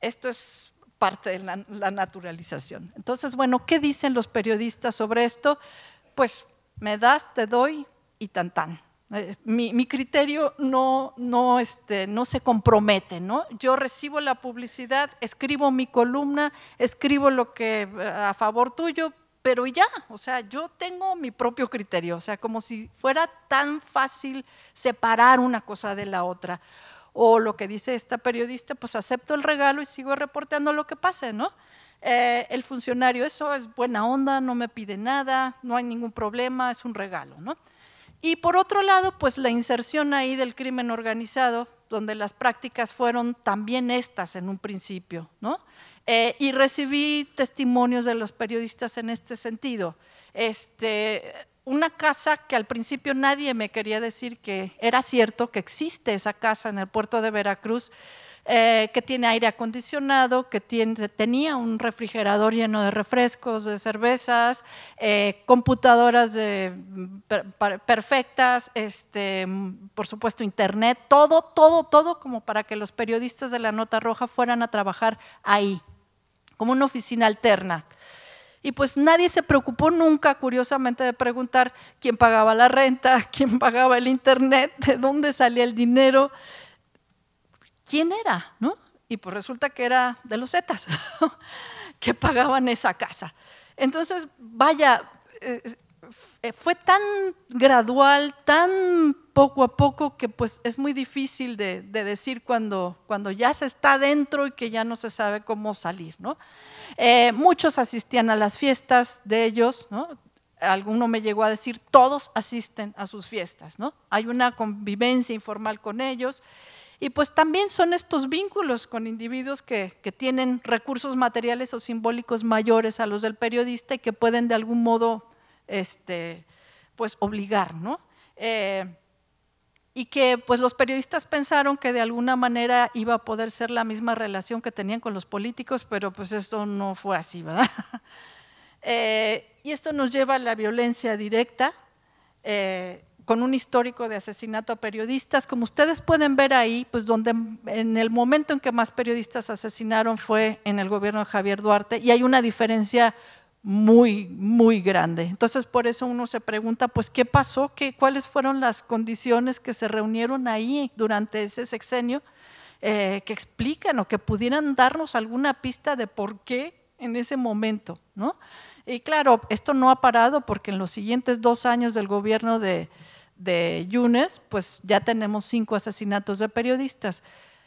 esto es parte de la, naturalización. Entonces, bueno, ¿qué dicen los periodistas sobre esto? Pues me das, te doy y tan tan. Eh, mi, criterio no, no, este, no se compromete, ¿no? Yo recibo la publicidad, escribo mi columna, escribo lo que a favor tuyo, pero ya, o sea, yo tengo mi propio criterio, o sea, como si fuera tan fácil separar una cosa de la otra. O lo que dice esta periodista, pues acepto el regalo y sigo reportando lo que pase, ¿no? Eh, el funcionario, eso es buena onda, no me pide nada, no hay ningún problema, es un regalo, ¿no? Y por otro lado, pues la inserción ahí del crimen organizado, donde las prácticas fueron también estas en un principio, ¿no? Eh, y recibí testimonios de los periodistas en este sentido. Este, una casa que al principio nadie me quería decir que era cierto que existe esa casa en el puerto de Veracruz, eh, que tiene aire acondicionado, que tenía un refrigerador lleno de refrescos, de cervezas, eh, computadoras perfectas, este, por supuesto internet, todo, todo, todo como para que los periodistas de la Nota Roja fueran a trabajar ahí, como una oficina alterna. Y pues nadie se preocupó nunca, curiosamente, de preguntar quién pagaba la renta, quién pagaba el internet, de dónde salía el dinero quién era, ¿no? Y pues resulta que era de los Zetas que pagaban esa casa. Entonces, vaya, eh, fue tan gradual, tan poco a poco, que pues es muy difícil de, decir cuando, cuando, ya se está dentro y que ya no se sabe cómo salir, ¿no? Eh, muchos asistían a las fiestas de ellos, ¿no? Alguno me llegó a decir, todos asisten a sus fiestas, ¿no? Hay una convivencia informal con ellos. Y pues también son estos vínculos con individuos que, tienen recursos materiales o simbólicos mayores a los del periodista y que pueden de algún modo este, pues obligar, ¿no? Eh, y que pues los periodistas pensaron que de alguna manera iba a poder ser la misma relación que tenían con los políticos, pero pues esto no fue así, ¿verdad? Eh, y esto nos lleva a la violencia directa, eh, con un histórico de asesinato a periodistas. Como ustedes pueden ver ahí, pues donde en el momento en que más periodistas asesinaron fue en el gobierno de Javier Duarte y hay una diferencia muy, muy grande. Entonces, por eso uno se pregunta, pues, ¿qué pasó? ¿Qué, ¿Cuáles fueron las condiciones que se reunieron ahí durante ese sexenio eh, que explican o que pudieran darnos alguna pista de por qué en ese momento? ¿no? Y claro, esto no ha parado porque en los siguientes dos años del gobierno de, de Yunes, pues ya tenemos cinco asesinatos de periodistas.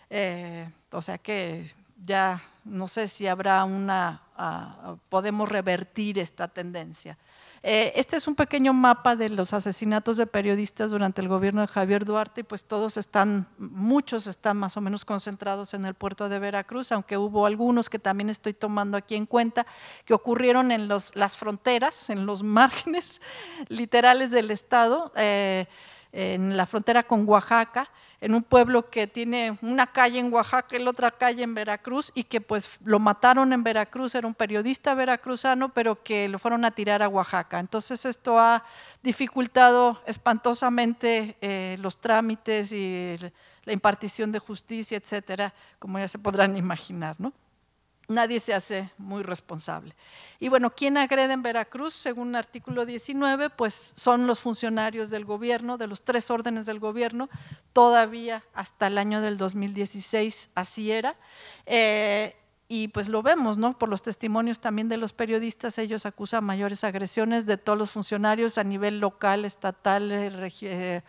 Eh, o sea que ya no sé si habrá una, ah, podemos revertir esta tendencia. Eh, este es un pequeño mapa de los asesinatos de periodistas durante el gobierno de Javier Duarte pues todos están, muchos están más o menos concentrados en el puerto de Veracruz, aunque hubo algunos que también estoy tomando aquí en cuenta, que ocurrieron en las fronteras, en los márgenes literales del Estado. Eh, en la frontera con Oaxaca, en un pueblo que tiene una calle en Oaxaca y la otra calle en Veracruz y que pues lo mataron en Veracruz, era un periodista veracruzano, pero que lo fueron a tirar a Oaxaca. Entonces esto ha dificultado espantosamente eh, los trámites y la impartición de justicia, etcétera, como ya se podrán imaginar, ¿no? nadie se hace muy responsable. Y bueno, ¿quién agrede en Veracruz? Según el artículo 19, pues son los funcionarios del gobierno, de los tres órdenes del gobierno, todavía hasta el año del 2016 así era. Eh, y pues lo vemos, ¿no? Por los testimonios también de los periodistas, ellos acusan mayores agresiones de todos los funcionarios a nivel local, estatal, eh,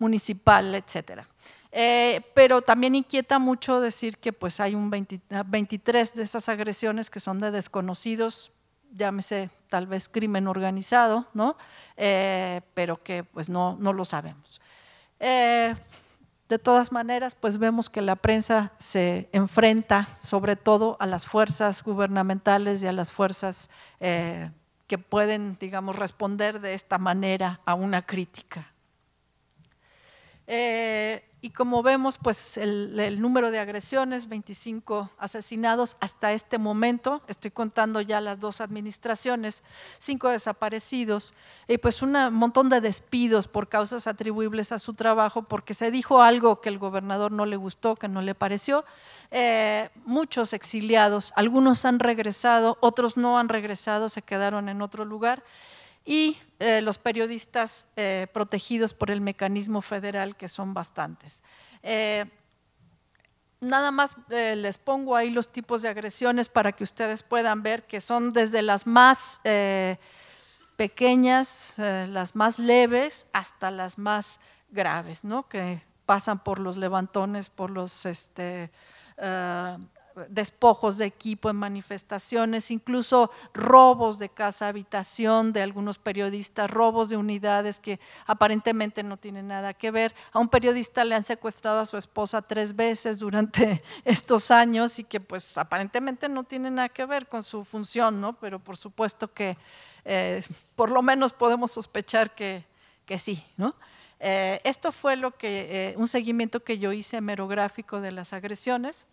municipal, etcétera. Eh, pero también inquieta mucho decir que pues hay un 23 ah, de esas agresiones que son de desconocidos, llámese tal vez crimen organizado, ¿no? Eh, pero que pues no, no lo sabemos. Eh, de todas maneras, pues vemos que la prensa se enfrenta sobre todo a las fuerzas gubernamentales y a las fuerzas que pueden, digamos, responder de esta manera a una crítica. Y como vemos, pues el, número de agresiones, 25 asesinados hasta este momento, estoy contando ya las dos administraciones, cinco desaparecidos, y pues un montón de despidos por causas atribuibles a su trabajo, porque se dijo algo que el gobernador no le gustó, que no le pareció. Eh, muchos exiliados, algunos han regresado, otros no han regresado, se quedaron en otro lugar y eh, los periodistas eh, protegidos por el mecanismo federal, que son bastantes. Eh, nada más les pongo ahí los tipos de agresiones para que ustedes puedan ver que son desde las más pequeñas, las más leves, hasta las más graves, que pasan por los levantones, por los... Este, despojos de equipo en manifestaciones, incluso robos de casa habitación de algunos periodistas, robos de unidades que aparentemente no tienen nada que ver. A un periodista le han secuestrado a su esposa tres veces durante estos años y que pues aparentemente no tiene nada que ver con su función, ¿no? Pero por supuesto que eh, por lo menos podemos sospechar que, sí, ¿no? Eh, esto fue lo que, eh, un seguimiento que yo hice merográfico de las agresiones.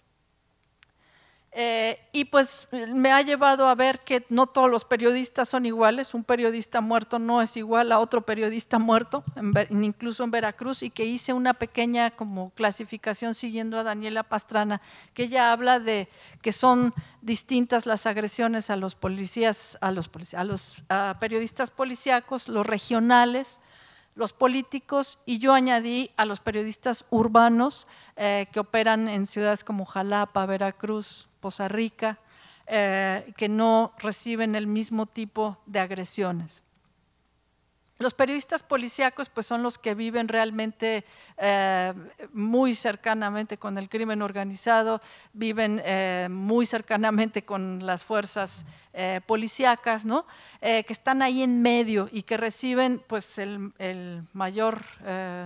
Eh, y pues me ha llevado a ver que no todos los periodistas son iguales, un periodista muerto no es igual a otro periodista muerto, incluso en Veracruz, y que hice una pequeña como clasificación siguiendo a Daniela Pastrana, que ella habla de que son distintas las agresiones a los policías, a los, periodistas policíacos, los regionales, los políticos y yo añadí a los periodistas urbanos eh, que operan en ciudades como Jalapa, Veracruz, Poza Rica, eh, que no reciben el mismo tipo de agresiones. Los periodistas policíacos pues, son los que viven realmente eh, muy cercanamente con el crimen organizado, viven eh, muy cercanamente con las fuerzas eh, policíacas, ¿no? que están ahí en medio y que reciben pues, el, mayor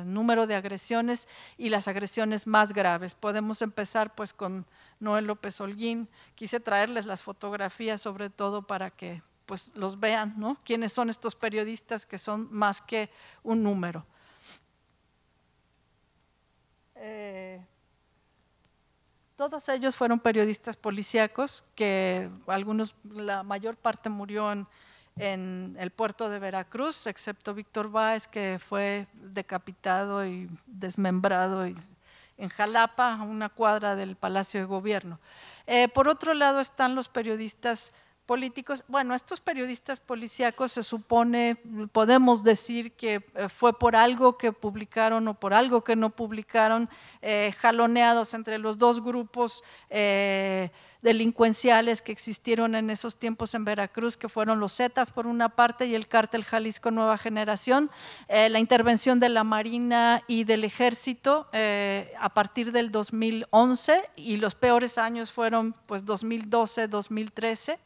número de agresiones y las agresiones más graves. Podemos empezar pues, con Noel López Holguín. Quise traerles las fotografías sobre todo para que pues los vean, ¿no? ¿Quiénes son estos periodistas que son más que un número? Eh, todos ellos fueron periodistas policíacos que algunos, la mayor parte murió en, el puerto de Veracruz, excepto Víctor Báez, que fue decapitado y desmembrado en Jalapa, a una cuadra del Palacio de Gobierno. Eh, por otro lado están los periodistas políticos, bueno, estos periodistas policíacos se supone, podemos decir que eh, fue por algo que publicaron o por algo que no publicaron, eh, jaloneados entre los dos grupos. Eh, delincuenciales que existieron en esos tiempos en Veracruz, que fueron los Zetas por una parte y el cártel Jalisco Nueva Generación, eh, la intervención de la Marina y del Ejército eh, a partir del 2011 y los peores años fueron pues 2012, 2013,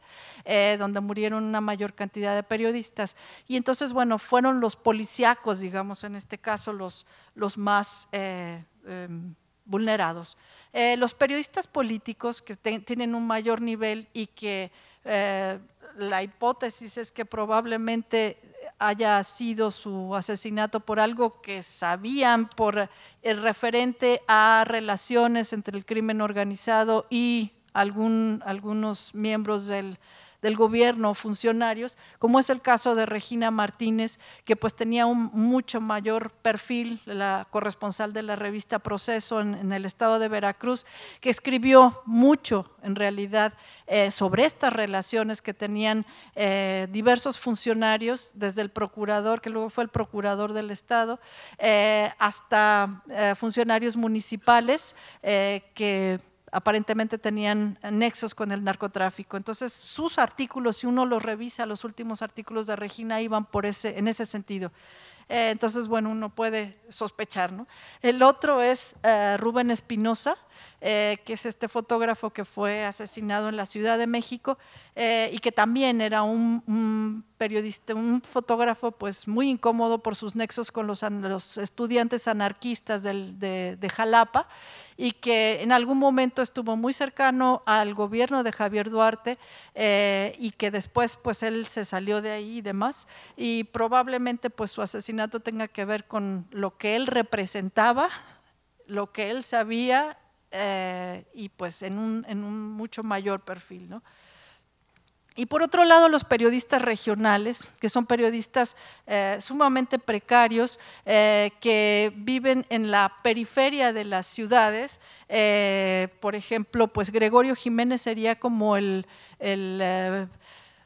eh, donde murieron una mayor cantidad de periodistas. Y entonces, bueno, fueron los policíacos, digamos, en este caso los, los más... Em, vulnerados. Eh, los periodistas políticos que tienen un mayor nivel y que eh, la hipótesis es que probablemente haya sido su asesinato por algo que sabían por el referente a relaciones entre el crimen organizado y algún, algunos miembros del, del gobierno, funcionarios, como es el caso de Regina Martínez, que pues tenía un mucho mayor perfil, la corresponsal de la revista Proceso en, el estado de Veracruz, que escribió mucho en realidad eh, sobre estas relaciones que tenían eh, diversos funcionarios, desde el procurador, que luego fue el procurador del estado, eh, hasta funcionarios municipales que aparentemente tenían nexos con el narcotráfico. Entonces, sus artículos, si uno los revisa, los últimos artículos de Regina iban por ese, en ese sentido. Eh, entonces, bueno, uno puede sospechar. ¿no? El otro es eh, Rubén Espinosa, eh, que es este fotógrafo que fue asesinado en la Ciudad de México eh, y que también era un, periodista, un fotógrafo pues muy incómodo por sus nexos con los, los estudiantes anarquistas del, de, Jalapa y que en algún momento estuvo muy cercano al gobierno de Javier Duarte eh, y que después pues él se salió de ahí y demás y probablemente pues su asesinato tenga que ver con lo que él representaba, lo que él sabía eh, y pues en un, mucho mayor perfil. Y por otro lado, los periodistas regionales, que son periodistas eh, sumamente precarios, eh, que viven en la periferia de las ciudades. por ejemplo, pues Gregorio Jiménez sería como el, el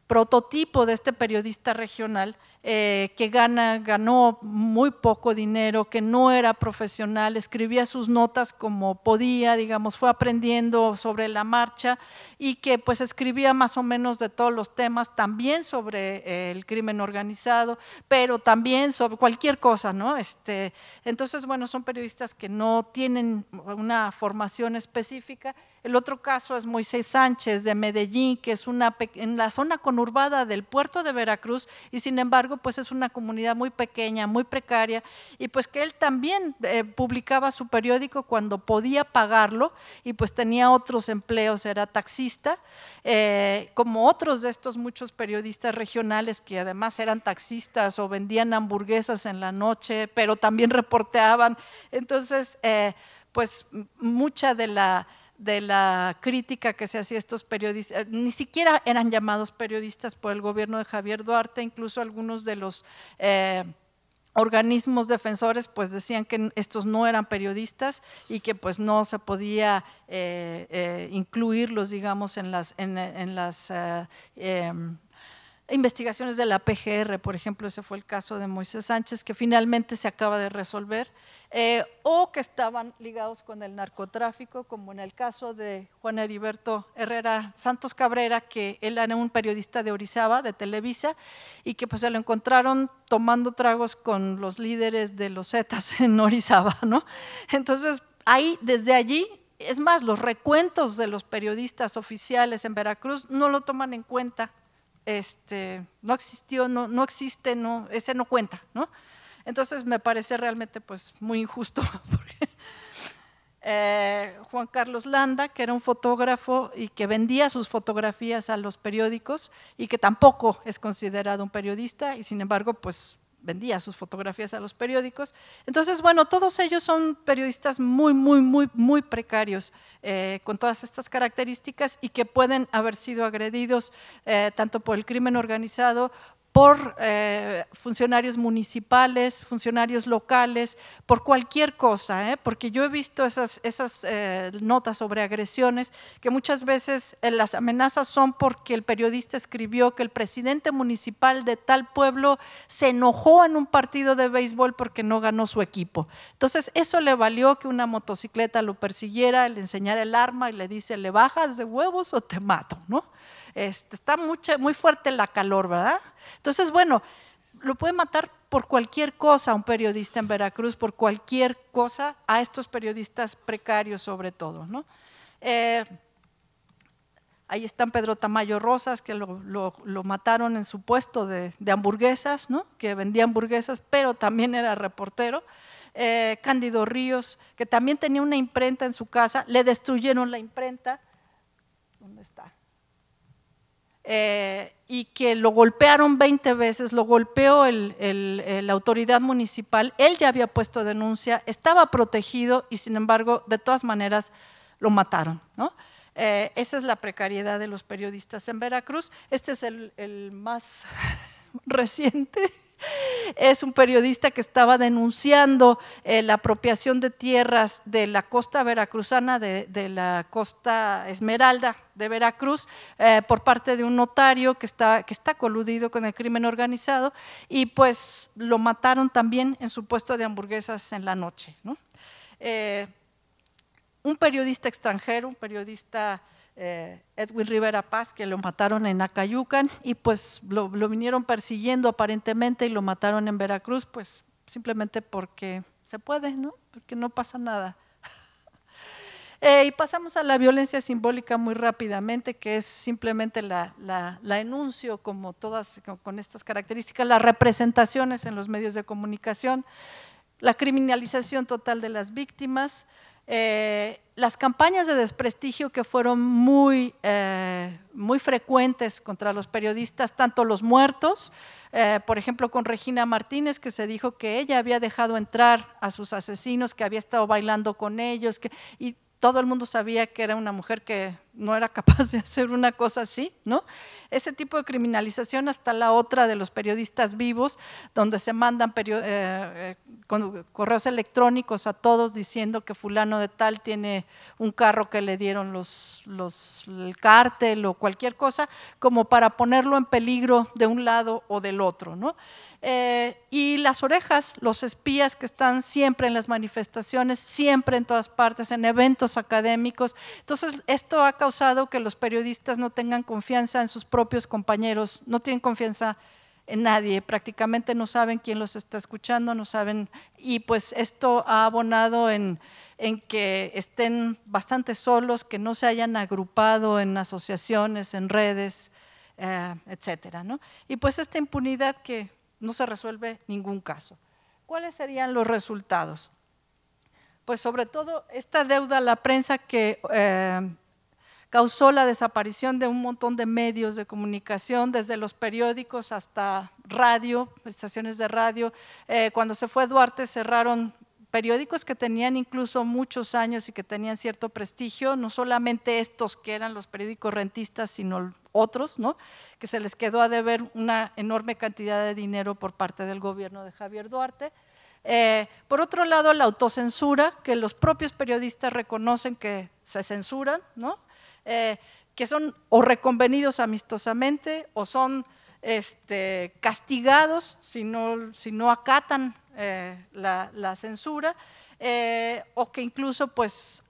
prototipo de este periodista regional eh, que gana, ganó muy poco dinero, que no era profesional, escribía sus notas como podía, digamos, fue aprendiendo sobre la marcha y que pues escribía más o menos de todos los temas, también sobre eh, el crimen organizado, pero también sobre cualquier cosa, ¿no? Este, entonces, bueno, son periodistas que no tienen una formación específica. El otro caso es Moisés Sánchez de Medellín, que es una en la zona conurbada del puerto de Veracruz y sin embargo pues es una comunidad muy pequeña, muy precaria, y pues que él también eh, publicaba su periódico cuando podía pagarlo y pues tenía otros empleos, era taxista, eh, como otros de estos muchos periodistas regionales que además eran taxistas o vendían hamburguesas en la noche, pero también reporteaban. Entonces, eh, pues mucha de la de la crítica que se hacía a estos periodistas, eh, ni siquiera eran llamados periodistas por el gobierno de Javier Duarte, incluso algunos de los eh, organismos defensores pues decían que estos no eran periodistas y que pues no se podía eh, incluirlos digamos en las, en las em, investigaciones de la PGR, por ejemplo, ese fue el caso de Moisés Sánchez, que finalmente se acaba de resolver, eh, o que estaban ligados con el narcotráfico, como en el caso de Juan Heriberto Herrera Santos Cabrera, que él era un periodista de Orizaba, de Televisa, y que pues se lo encontraron tomando tragos con los líderes de los Zetas en Orizaba, ¿no? Entonces, ahí, desde allí, es más, los recuentos de los periodistas oficiales en Veracruz no lo toman en cuenta este, no existió, no, no existe, no, ese no cuenta, ¿no? Entonces me parece realmente pues muy injusto. Eh, Juan Carlos Landa, que era un fotógrafo y que vendía sus fotografías a los periódicos y que tampoco es considerado un periodista y sin embargo pues vendía sus fotografías a los periódicos. Entonces, bueno, todos ellos son periodistas muy, muy, muy, muy precarios, eh, con todas estas características y que pueden haber sido agredidos eh, tanto por el crimen organizado por eh, funcionarios municipales, funcionarios locales, por cualquier cosa, ¿eh? porque yo he visto esas, eh, notas sobre agresiones que muchas veces las amenazas son porque el periodista escribió que el presidente municipal de tal pueblo se enojó en un partido de béisbol porque no ganó su equipo. Entonces eso le valió que una motocicleta lo persiguiera, le enseñara el arma y le dice, le bajas de huevos o te mato, ¿no? Este, está muy fuerte la calor, ¿verdad? Entonces, bueno, lo puede matar por cualquier cosa un periodista en Veracruz, por cualquier cosa a estos periodistas precarios sobre todo, ¿no? Eh, ahí están Pedro Tamayo Rosas, que lo, mataron en su puesto de, hamburguesas, ¿no? que vendía hamburguesas, pero también era reportero. Eh, Cándido Ríos, que también tenía una imprenta en su casa, le destruyeron la imprenta. ¿Dónde está? Eh, y que lo golpearon 20 veces, lo golpeó la autoridad municipal, él ya había puesto denuncia, estaba protegido y sin embargo, de todas maneras, lo mataron. Eh, esa es la precariedad de los periodistas en Veracruz. Este es el, el más reciente. es un periodista que estaba denunciando eh, la apropiación de tierras de la costa veracruzana, de, la costa Esmeralda de Veracruz, eh, por parte de un notario que está, que está coludido con el crimen organizado y pues lo mataron también en su puesto de hamburguesas en la noche. Eh, un periodista extranjero, un periodista eh, Edwin Rivera Paz, que lo mataron en Acayucan y pues lo, vinieron persiguiendo aparentemente y lo mataron en Veracruz, pues simplemente porque se puede, ¿no? Porque no pasa nada. Eh, y pasamos a la violencia simbólica muy rápidamente, que es simplemente la, la enuncio, como todas con estas características, las representaciones en los medios de comunicación, la criminalización total de las víctimas, eh, las campañas de desprestigio que fueron muy, eh, muy frecuentes contra los periodistas, tanto los muertos, eh, por ejemplo con Regina Martínez, que se dijo que ella había dejado entrar a sus asesinos, que había estado bailando con ellos, que, y todo el mundo sabía que era una mujer que no era capaz de hacer una cosa así, ¿no? Ese tipo de criminalización hasta la otra de los periodistas vivos, donde se mandan eh, eh, correos electrónicos a todos diciendo que fulano de tal tiene un carro que le dieron los, el cártel o cualquier cosa, como para ponerlo en peligro de un lado o del otro, ¿no? Eh, y las orejas, los espías que están siempre en las manifestaciones, siempre en todas partes, en eventos académicos. Entonces, esto ha causado que los periodistas no tengan confianza en sus propios compañeros, no tienen confianza en nadie, prácticamente no saben quién los está escuchando, no saben, y pues esto ha abonado en, que estén bastante solos, que no se hayan agrupado en asociaciones, en redes, eh, etcétera. Y pues esta impunidad que no se resuelve ningún caso. ¿Cuáles serían los resultados? Pues sobre todo esta deuda a la prensa que eh, causó la desaparición de un montón de medios de comunicación, desde los periódicos hasta radio, estaciones de radio. Eh, cuando se fue Duarte cerraron periódicos que tenían incluso muchos años y que tenían cierto prestigio, no solamente estos que eran los periódicos rentistas, sino otros, ¿no? que se les quedó a deber una enorme cantidad de dinero por parte del gobierno de Javier Duarte. Eh, por otro lado, la autocensura, que los propios periodistas reconocen que se censuran, ¿no? Eh, que son o reconvenidos amistosamente o son este, castigados si no, acatan eh, la, censura eh, o que incluso pues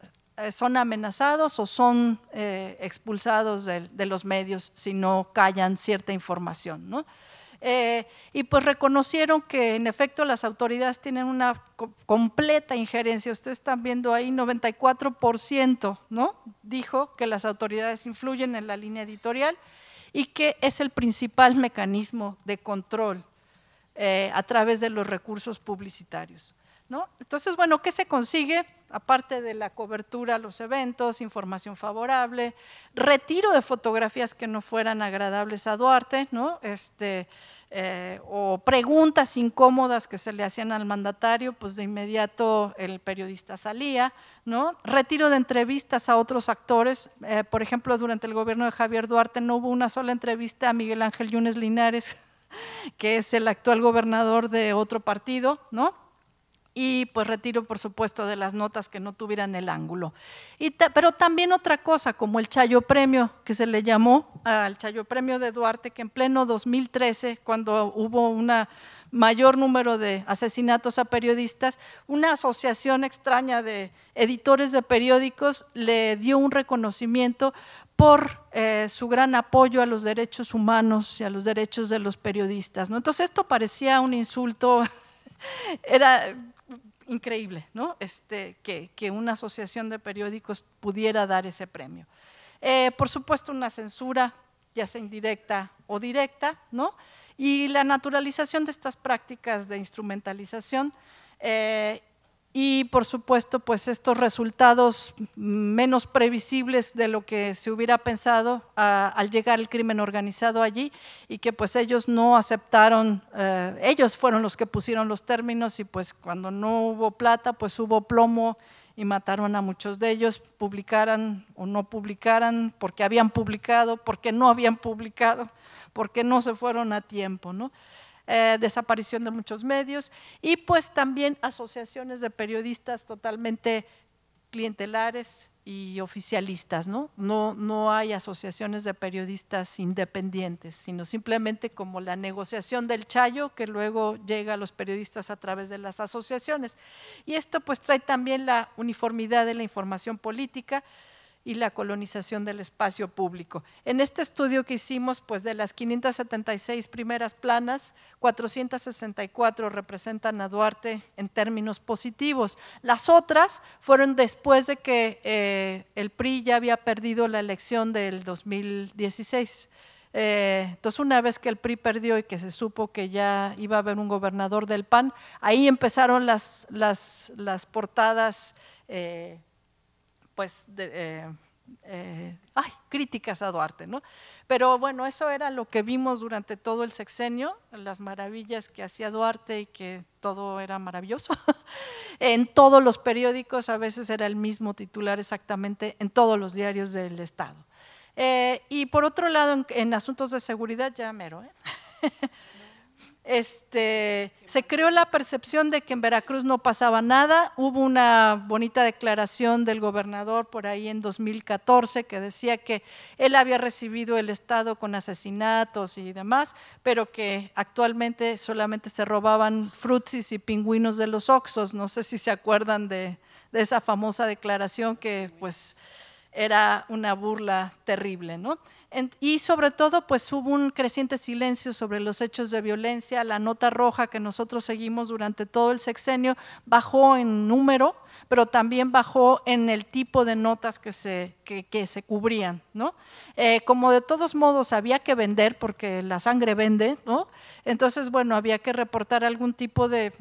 son amenazados o son expulsados de, de, los medios si no callan cierta información. ¿no? Eh, y pues reconocieron que en efecto las autoridades tienen una completa injerencia. Ustedes están viendo ahí 94%, ¿no? Dijo que las autoridades influyen en la línea editorial y que es el principal mecanismo de control eh, a través de los recursos publicitarios. ¿no? Entonces, bueno, ¿qué se consigue? Aparte de la cobertura los eventos, información favorable, retiro de fotografías que no fueran agradables a Duarte, ¿no? Este, eh, o preguntas incómodas que se le hacían al mandatario, pues de inmediato el periodista salía, ¿no? Retiro de entrevistas a otros actores, eh, por ejemplo, durante el gobierno de Javier Duarte no hubo una sola entrevista a Miguel Ángel Yunes Linares, que es el actual gobernador de otro partido, ¿no? y pues retiro por supuesto de las notas que no tuvieran el ángulo. Y pero también otra cosa, como el Chayo Premio, que se le llamó al Chayo Premio de Duarte, que en pleno 2013, cuando hubo un mayor número de asesinatos a periodistas, una asociación extraña de editores de periódicos le dio un reconocimiento por eh, su gran apoyo a los derechos humanos y a los derechos de los periodistas. ¿no? Entonces esto parecía un insulto, era increíble, ¿no? Este, que, una asociación de periódicos pudiera dar ese premio. Eh, por supuesto, una censura, ya sea indirecta o directa, ¿no? Y la naturalización de estas prácticas de instrumentalización eh, y por supuesto pues estos resultados menos previsibles de lo que se hubiera pensado ah, al llegar el crimen organizado allí y que pues ellos no aceptaron, eh, ellos fueron los que pusieron los términos y pues cuando no hubo plata pues hubo plomo y mataron a muchos de ellos, publicaran o no publicaran, porque habían publicado, porque no habían publicado, porque no se fueron a tiempo, ¿no? Eh, desaparición de muchos medios y pues también asociaciones de periodistas totalmente clientelares y oficialistas, ¿no? No, no hay asociaciones de periodistas independientes, sino simplemente como la negociación del Chayo que luego llega a los periodistas a través de las asociaciones. Y esto pues trae también la uniformidad de la información política, y la colonización del espacio público. En este estudio que hicimos, pues de las 576 primeras planas, 464 representan a Duarte en términos positivos. Las otras fueron después de que eh, el PRI ya había perdido la elección del 2016. Eh, entonces, una vez que el PRI perdió y que se supo que ya iba a haber un gobernador del PAN, ahí empezaron las, las, portadas. Eh, pues, eh, eh, críticas a Duarte, ¿no? Pero bueno, eso era lo que vimos durante todo el sexenio, las maravillas que hacía Duarte y que todo era maravilloso. en todos los periódicos, a veces era el mismo titular exactamente en todos los diarios del Estado. Eh, y por otro lado, en, asuntos de seguridad, ya mero, ¿eh? este, se creó la percepción de que en Veracruz no pasaba nada. Hubo una bonita declaración del gobernador por ahí en 2014 que decía que él había recibido el Estado con asesinatos y demás, pero que actualmente solamente se robaban frutis y pingüinos de los Oxos. No sé si se acuerdan de, de esa famosa declaración que pues era una burla terrible, ¿no? y sobre todo, pues hubo un creciente silencio sobre los hechos de violencia, la nota roja que nosotros seguimos durante todo el sexenio bajó en número, pero también bajó en el tipo de notas que se, se cubrían. ¿no? Eh, como de todos modos había que vender, porque la sangre vende, ¿no? entonces, bueno, había que reportar algún tipo de,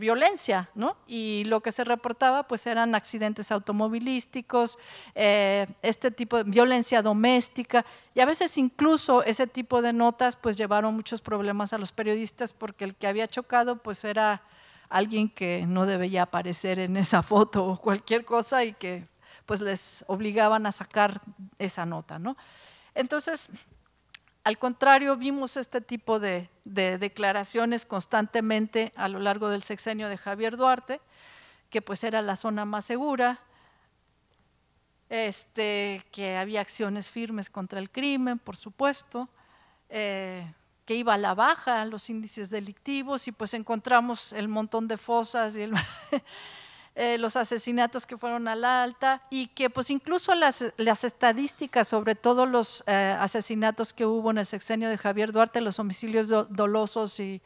violencia, ¿no? y lo que se reportaba pues eran accidentes automovilísticos, eh, este tipo de violencia doméstica, y a veces incluso ese tipo de notas pues llevaron muchos problemas a los periodistas porque el que había chocado pues era alguien que no debía aparecer en esa foto o cualquier cosa y que pues les obligaban a sacar esa nota. ¿no? Entonces, al contrario, vimos este tipo de, de, declaraciones constantemente a lo largo del sexenio de Javier Duarte, que pues era la zona más segura, este, que había acciones firmes contra el crimen, por supuesto, eh, que iba a la baja los índices delictivos y pues encontramos el montón de fosas y eh, los asesinatos que fueron a la alta y que pues incluso las, estadísticas sobre todos los eh, asesinatos que hubo en el sexenio de Javier Duarte, los homicidios dolosos y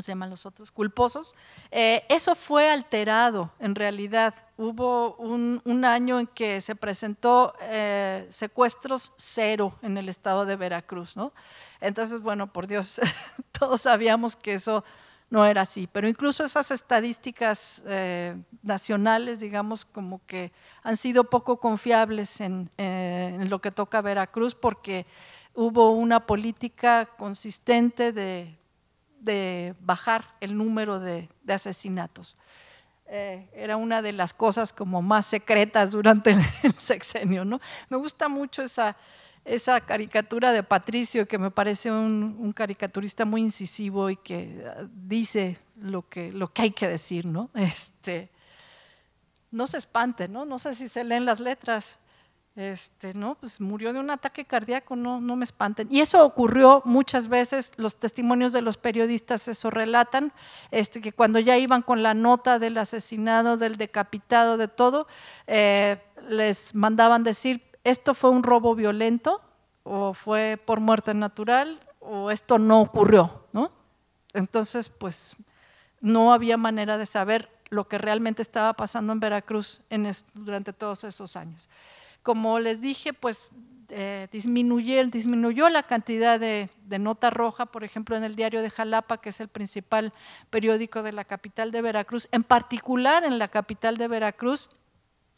se llaman los otros? Culposos. Eh, eso fue alterado en realidad. Hubo un, año en que se presentó eh, secuestros cero en el estado de Veracruz, ¿no? Entonces, bueno, por Dios, todos sabíamos que eso no era así. Pero incluso esas estadísticas eh, nacionales, digamos, como que han sido poco confiables en, en lo que toca a Veracruz porque hubo una política consistente de de bajar el número de, asesinatos. Eh, era una de las cosas como más secretas durante el, sexenio. ¿no? Me gusta mucho esa, caricatura de Patricio, que me parece un, caricaturista muy incisivo y que ah, dice lo que, lo que hay que decir, ¿no? Este, no se espante No sé si se leen las letras, este, no, pues murió de un ataque cardíaco, no, me espanten. Y eso ocurrió muchas veces, los testimonios de los periodistas eso relatan, este, que cuando ya iban con la nota del asesinado, del decapitado, de todo, eh, les mandaban decir, esto fue un robo violento, o fue por muerte natural, o esto no ocurrió, ¿no? Entonces, pues no había manera de saber lo que realmente estaba pasando en Veracruz durante todos esos años. Como les dije, pues eh, disminuyó la cantidad de, nota roja, por ejemplo, en el diario de Jalapa, que es el principal periódico de la capital de Veracruz, en particular en la capital de Veracruz,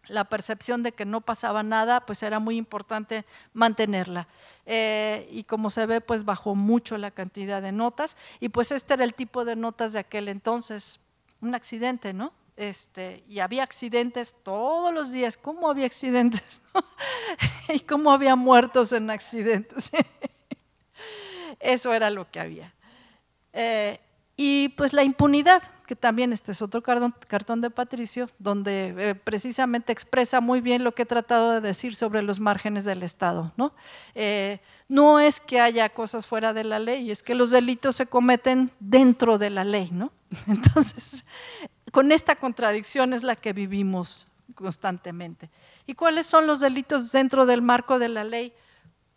la percepción de que no pasaba nada, pues era muy importante mantenerla. Eh, y como se ve, pues bajó mucho la cantidad de notas, y pues este era el tipo de notas de aquel entonces, un accidente, ¿no? Este, y había accidentes todos los días. ¿Cómo había accidentes? y cómo había muertos en accidentes. Eso era lo que había. Eh, y pues la impunidad, que también este es otro cartón, de Patricio, donde eh, precisamente expresa muy bien lo que he tratado de decir sobre los márgenes del Estado. ¿no? Eh, no es que haya cosas fuera de la ley, es que los delitos se cometen dentro de la ley. ¿no? Entonces, con esta contradicción es la que vivimos constantemente. ¿Y cuáles son los delitos dentro del marco de la ley?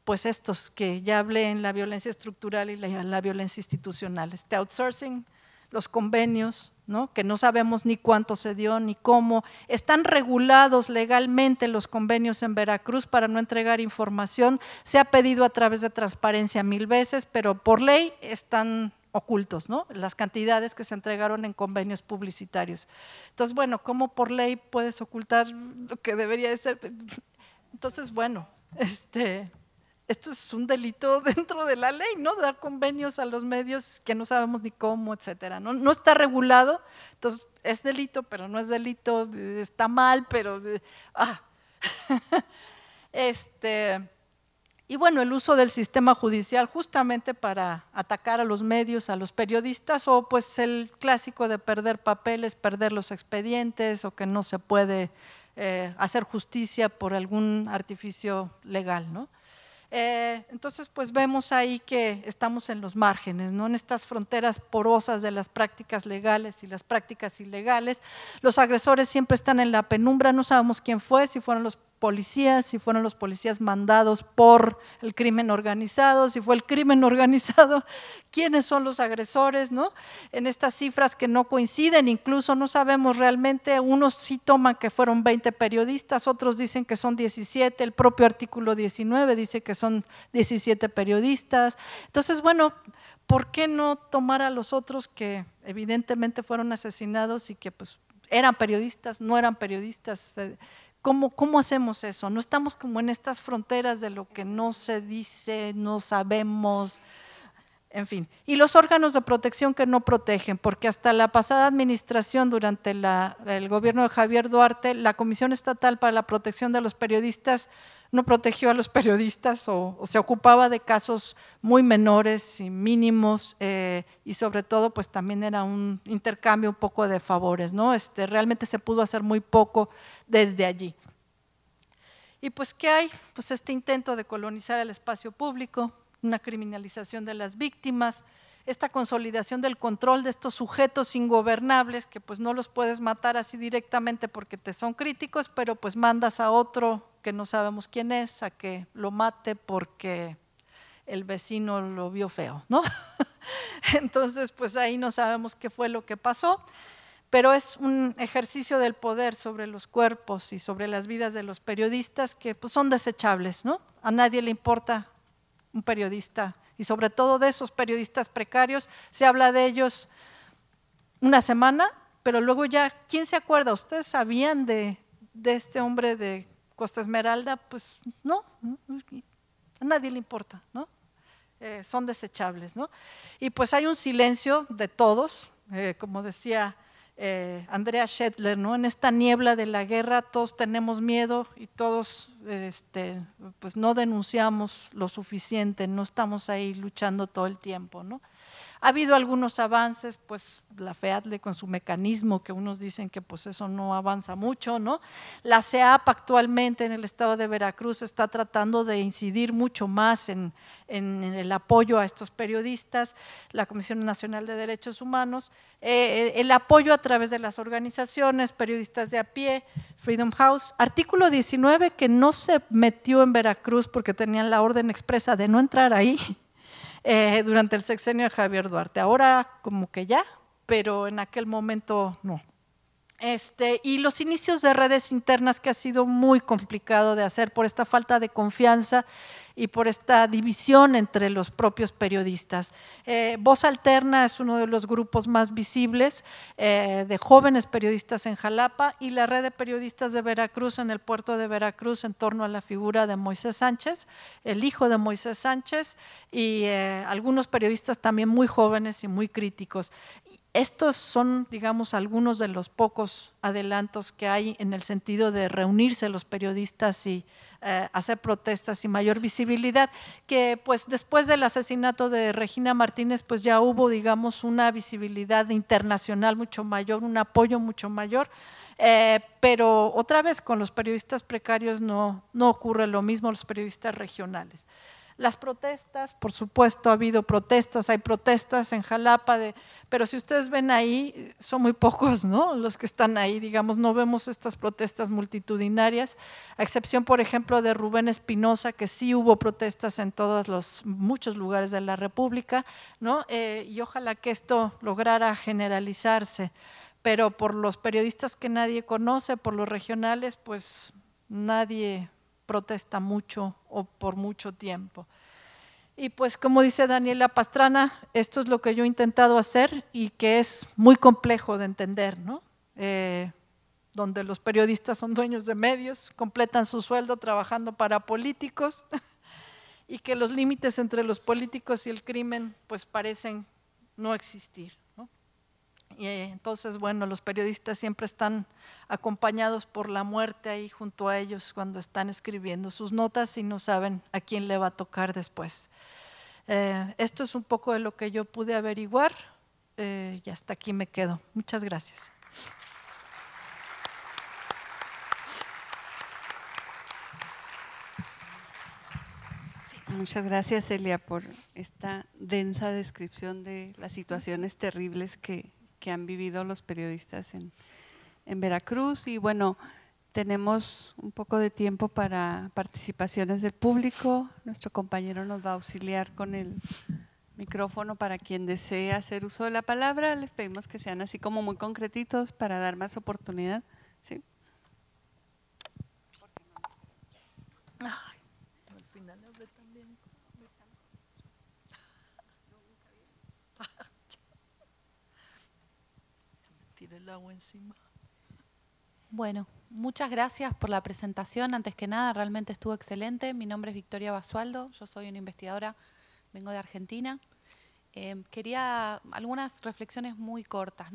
Pues estos que ya hablé en la violencia estructural y la, la violencia institucional, este outsourcing, los convenios, ¿no? que no sabemos ni cuánto se dio ni cómo. Están regulados legalmente los convenios en Veracruz para no entregar información. Se ha pedido a través de transparencia mil veces, pero por ley están ocultos, ¿no? Las cantidades que se entregaron en convenios publicitarios. Entonces, bueno, ¿cómo por ley puedes ocultar lo que debería de ser? Entonces, bueno, este, esto es un delito dentro de la ley, ¿no? Dar convenios a los medios que no sabemos ni cómo, etcétera. No, no está regulado, entonces es delito, pero no es delito, está mal, pero ah. este y bueno, el uso del sistema judicial justamente para atacar a los medios, a los periodistas, o pues el clásico de perder papeles, perder los expedientes, o que no se puede eh, hacer justicia por algún artificio legal. ¿no? Eh, entonces, pues vemos ahí que estamos en los márgenes, ¿no? en estas fronteras porosas de las prácticas legales y las prácticas ilegales. Los agresores siempre están en la penumbra, no sabemos quién fue, si fueron los policías, si fueron los policías mandados por el crimen organizado, si fue el crimen organizado, quiénes son los agresores, ¿no? En estas cifras que no coinciden, incluso no sabemos realmente, unos sí toman que fueron 20 periodistas, otros dicen que son 17, el propio artículo 19 dice que son 17 periodistas. Entonces, bueno, ¿por qué no tomar a los otros que evidentemente fueron asesinados y que pues eran periodistas, no eran periodistas? ¿Cómo, hacemos eso? No estamos como en estas fronteras de lo que no se dice, no sabemos, en fin. Y los órganos de protección que no protegen, porque hasta la pasada administración, durante el gobierno de Javier Duarte, la Comisión Estatal para la Protección de los Periodistas no protegió a los periodistas o, se ocupaba de casos muy menores y mínimos eh, y sobre todo pues también era un intercambio un poco de favores, ¿no? Este, realmente se pudo hacer muy poco desde allí. Y pues ¿qué hay? Pues este intento de colonizar el espacio público, una criminalización de las víctimas, esta consolidación del control de estos sujetos ingobernables que pues no los puedes matar así directamente porque te son críticos, pero pues mandas a otro no sabemos quién es, a que lo mate porque el vecino lo vio feo, ¿no? Entonces, pues ahí no sabemos qué fue lo que pasó, pero es un ejercicio del poder sobre los cuerpos y sobre las vidas de los periodistas que pues, son desechables, ¿no? A nadie le importa un periodista y sobre todo de esos periodistas precarios, se habla de ellos una semana, pero luego ya, ¿quién se acuerda? ¿Ustedes sabían de, de este hombre de Costa Esmeralda, pues no, a nadie le importa, ¿no? Eh, son desechables, ¿no? Y pues hay un silencio de todos, eh, como decía eh, Andrea Shetler, ¿no? En esta niebla de la guerra todos tenemos miedo y todos este, pues no denunciamos lo suficiente, no estamos ahí luchando todo el tiempo, ¿no? Ha habido algunos avances, pues la FEADLE con su mecanismo, que unos dicen que pues eso no avanza mucho, ¿no? La CEAP actualmente en el estado de Veracruz está tratando de incidir mucho más en, el apoyo a estos periodistas, la Comisión Nacional de Derechos Humanos, eh, eh, el apoyo a través de las organizaciones, periodistas de a pie, Freedom House. Artículo 19 que no se metió en Veracruz porque tenían la orden expresa de no entrar ahí, eh, durante el sexenio de Javier Duarte. Ahora como que ya, pero en aquel momento no. Este, y los inicios de redes internas que ha sido muy complicado de hacer por esta falta de confianza y por esta división entre los propios periodistas. Eh, Voz Alterna es uno de los grupos más visibles eh, de jóvenes periodistas en Jalapa y la red de periodistas de Veracruz en el puerto de Veracruz en torno a la figura de Moisés Sánchez, el hijo de Moisés Sánchez y eh, algunos periodistas también muy jóvenes y muy críticos. Estos son, digamos, algunos de los pocos adelantos que hay en el sentido de reunirse los periodistas y, eh, hacer protestas y mayor visibilidad, que pues después del asesinato de Regina Martínez pues ya hubo digamos una visibilidad internacional mucho mayor, un apoyo mucho mayor, eh, pero otra vez con los periodistas precarios no, no ocurre lo mismo, los periodistas regionales. Las protestas, por supuesto, ha habido protestas, hay protestas en Jalapa, de, pero si ustedes ven ahí, son muy pocos ¿no? los que están ahí, digamos, no vemos estas protestas multitudinarias, a excepción, por ejemplo, de Rubén Espinosa, que sí hubo protestas en todos los muchos lugares de la República, ¿no? Eh, y ojalá que esto lograra generalizarse pero por los periodistas que nadie conoce, por los regionales, pues nadie protesta mucho o por mucho tiempo. Y pues como dice Daniela Pastrana, esto es lo que yo he intentado hacer y que es muy complejo de entender, ¿no? Eh, donde los periodistas son dueños de medios, completan su sueldo trabajando para políticos y que los límites entre los políticos y el crimen pues parecen no existir. Y entonces, bueno, los periodistas siempre están acompañados por la muerte ahí junto a ellos cuando están escribiendo sus notas y no saben a quién le va a tocar después. Eh, esto es un poco de lo que yo pude averiguar eh, y hasta aquí me quedo. Muchas gracias. Muchas gracias, Elia, por esta densa descripción de las situaciones terribles que que han vivido los periodistas en, Veracruz. Y bueno, tenemos un poco de tiempo para participaciones del público. Nuestro compañero nos va a auxiliar con el micrófono para quien desee hacer uso de la palabra. Les pedimos que sean así como muy concretitos para dar más oportunidad. ¿Sí? Bueno, muchas gracias por la presentación. Antes que nada, realmente estuvo excelente. Mi nombre es Victoria Basualdo, yo soy una investigadora, vengo de Argentina. Em, quería algunas reflexiones muy cortas,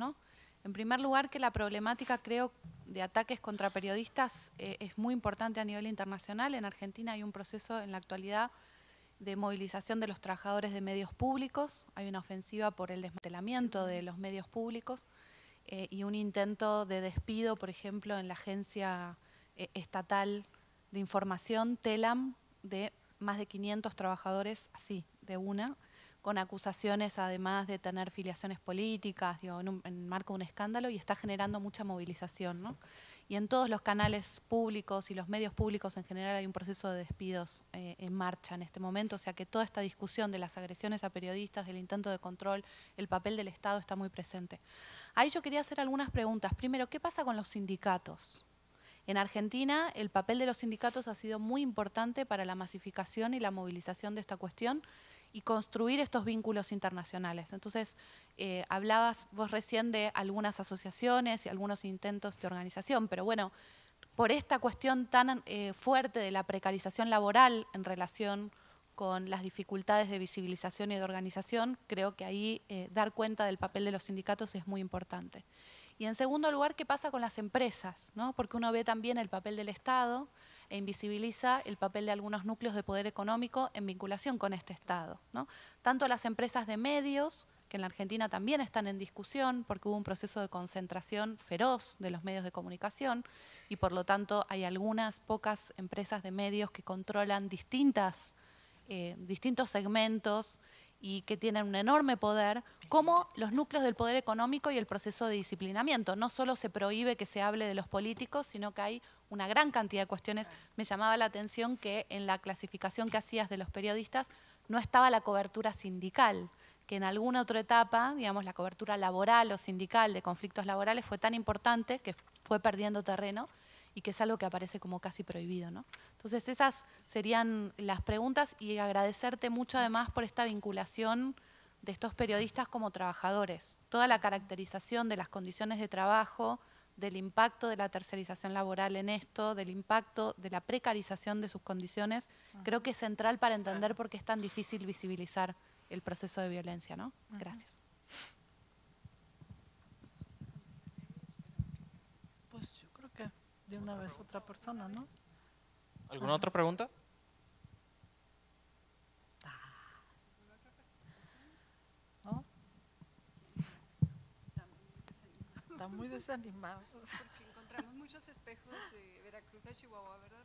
En primer lugar, que la problemática, creo, de ataques contra periodistas eh, es muy importante a nivel internacional. En Argentina hay un proceso en la actualidad de movilización de los trabajadores de medios públicos. Hay una ofensiva por el desmantelamiento de los medios públicos. Eh, y un intento de despido, por ejemplo, en la agencia eh, estatal de información, TELAM, de más de 500 trabajadores, así, de una, con acusaciones además de tener filiaciones políticas, digo, en, el marco de un escándalo, y está generando mucha movilización. ¿no? Y en todos los canales públicos y los medios públicos en general hay un proceso de despidos eh, en marcha en este momento, o sea que toda esta discusión de las agresiones a periodistas, del intento de control, el papel del Estado está muy presente. Ahí yo quería hacer algunas preguntas. Primero, ¿qué pasa con los sindicatos? En Argentina, el papel de los sindicatos ha sido muy importante para la masificación y la movilización de esta cuestión y construir estos vínculos internacionales. Entonces, eh, hablabas vos recién de algunas asociaciones y algunos intentos de organización, pero bueno, por esta cuestión tan eh, fuerte de la precarización laboral en relación con las dificultades de visibilización y de organización, creo que ahí eh, dar cuenta del papel de los sindicatos es muy importante. Y en segundo lugar, ¿qué pasa con las empresas? Porque uno ve también el papel del Estado e invisibiliza el papel de algunos núcleos de poder económico en vinculación con este Estado. Tanto las empresas de medios, que en la Argentina también están en discusión porque hubo un proceso de concentración feroz de los medios de comunicación y por lo tanto hay algunas pocas empresas de medios que controlan distintas eh, distintos segmentos y que tienen un enorme poder, como los núcleos del poder económico y el proceso de disciplinamiento. No solo se prohíbe que se hable de los políticos, sino que hay una gran cantidad de cuestiones. Me llamaba la atención que en la clasificación que hacías de los periodistas no estaba la cobertura sindical, que en alguna otra etapa, digamos, la cobertura laboral o sindical de conflictos laborales fue tan importante que fue perdiendo terreno y que es algo que aparece como casi prohibido. ¿no? Entonces esas serían las preguntas y agradecerte mucho además por esta vinculación de estos periodistas como trabajadores, toda la caracterización de las condiciones de trabajo, del impacto de la tercerización laboral en esto, del impacto de la precarización de sus condiciones, creo que es central para entender por qué es tan difícil visibilizar el proceso de violencia. ¿no? Gracias. de una vez otra persona, ¿no? ¿Alguna Ajá. otra pregunta? Ah. ¿No? Está muy desanimado. Porque encontramos muchos espejos de Veracruz a Chihuahua, ¿verdad?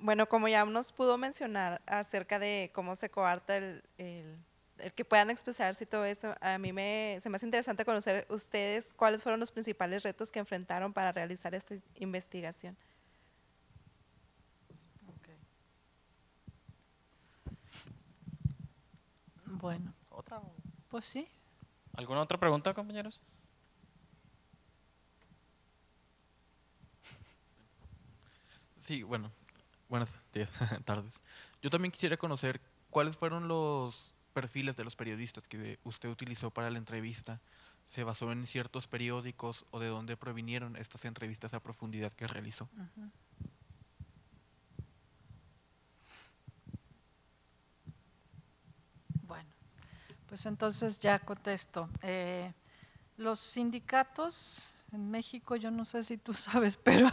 Bueno, como ya nos pudo mencionar acerca de cómo se coarta el, el que puedan expresarse si todo eso, a mí me, se me hace interesante conocer ustedes cuáles fueron los principales retos que enfrentaron para realizar esta investigación. Bueno. ¿Otra? Pues sí. ¿Alguna otra pregunta, compañeros? Sí, bueno. Buenas tardes. Yo también quisiera conocer cuáles fueron los perfiles de los periodistas que usted utilizó para la entrevista se basó en ciertos periódicos o de dónde provinieron estas entrevistas a profundidad que realizó. Bueno, pues entonces ya contesto. Eh, los sindicatos en México, yo no sé si tú sabes, pero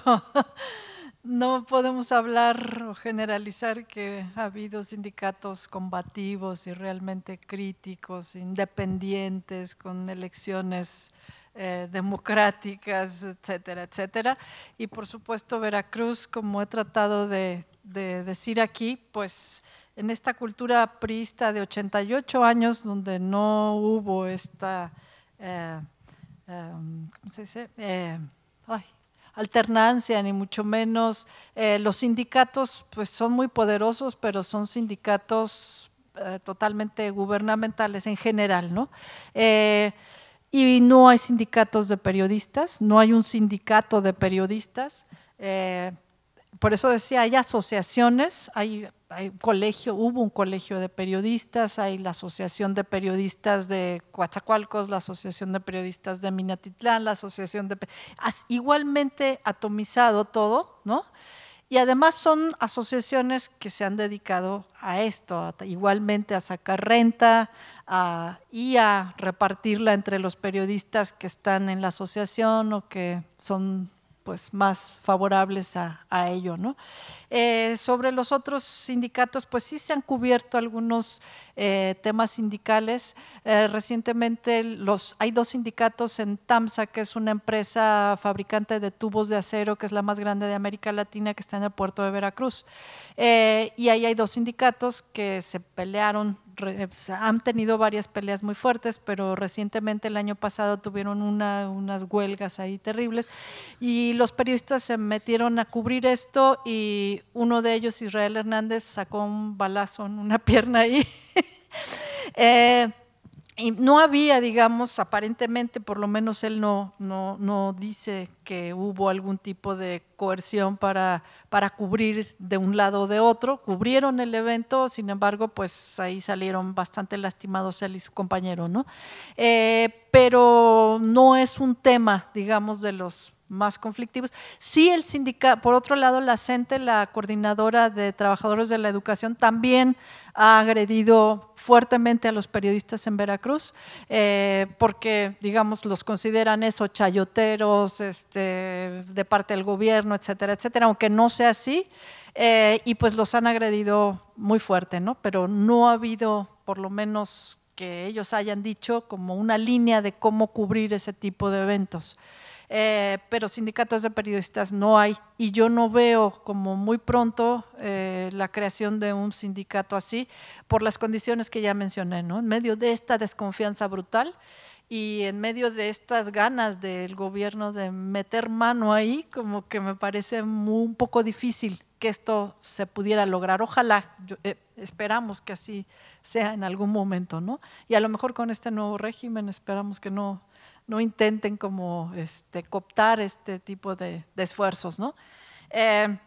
no podemos hablar o generalizar que ha habido sindicatos combativos y realmente críticos, independientes, con elecciones eh, democráticas, etcétera, etcétera. Y por supuesto Veracruz, como he tratado de, decir aquí, pues en esta cultura priista de 88 años donde no hubo esta... Eh, Em, ¿cómo se dice? Eh, alternancia, ni mucho menos. Eh, los sindicatos pues, son muy poderosos, pero son sindicatos eh, totalmente gubernamentales en general, ¿no? y no hay sindicatos de periodistas, no hay un sindicato de periodistas por eso decía, hay asociaciones, hay, un colegio, hubo un colegio de periodistas, hay la Asociación de Periodistas de Coatzacoalcos, la Asociación de Periodistas de Minatitlán, la Asociación de... Igualmente atomizado todo, ¿no? Y además son asociaciones que se han dedicado a esto, igualmente a sacar renta y a repartirla entre los periodistas que están en la asociación o que son pues más favorables a, ello. ¿no? Eh, sobre los otros sindicatos, pues sí se han cubierto algunos eh, temas sindicales. Eh, recientemente los, hay dos sindicatos en TAMSA, que es una empresa fabricante de tubos de acero, que es la más grande de América Latina, que está en el puerto de Veracruz. y ahí hay dos sindicatos que se pelearon eh, pues, han tenido varias peleas muy fuertes, pero recientemente el año pasado tuvieron unas huelgas ahí terribles y los periodistas se metieron a cubrir esto y uno de ellos, Israel Hernández, sacó un balazo en una pierna ahí. Eh, y no había, digamos, aparentemente, por lo menos él no, no, no dice que hubo algún tipo de coerción para, para cubrir de un lado o de otro. Cubrieron el evento, sin embargo, pues ahí salieron bastante lastimados él y su compañero, ¿no? Eh, pero no es un tema, digamos, de los más conflictivos. Sí, el sindicato, por otro lado, la CENTE, la coordinadora de trabajadores de la educación, también ha agredido fuertemente a los periodistas en Veracruz, eh, porque, digamos, los consideran eso, chayoteros, este, de parte del gobierno, etcétera, etcétera, aunque no sea así, eh, y pues los han agredido muy fuerte, ¿no? Pero no ha habido, por lo menos que ellos hayan dicho, como una línea de cómo cubrir ese tipo de eventos. Eh, pero sindicatos de periodistas no hay y yo no veo como muy pronto eh, la creación de un sindicato así por las condiciones que ya mencioné, ¿no? En medio de esta desconfianza brutal y en medio de estas ganas del gobierno de meter mano ahí, como que me parece un poco difícil que esto se pudiera lograr. Ojalá, eh, esperamos que así sea en algún momento, ¿no? Y a lo mejor con este nuevo régimen esperamos que no, no intenten como este, cooptar este tipo de, esfuerzos, ¿no? Eh,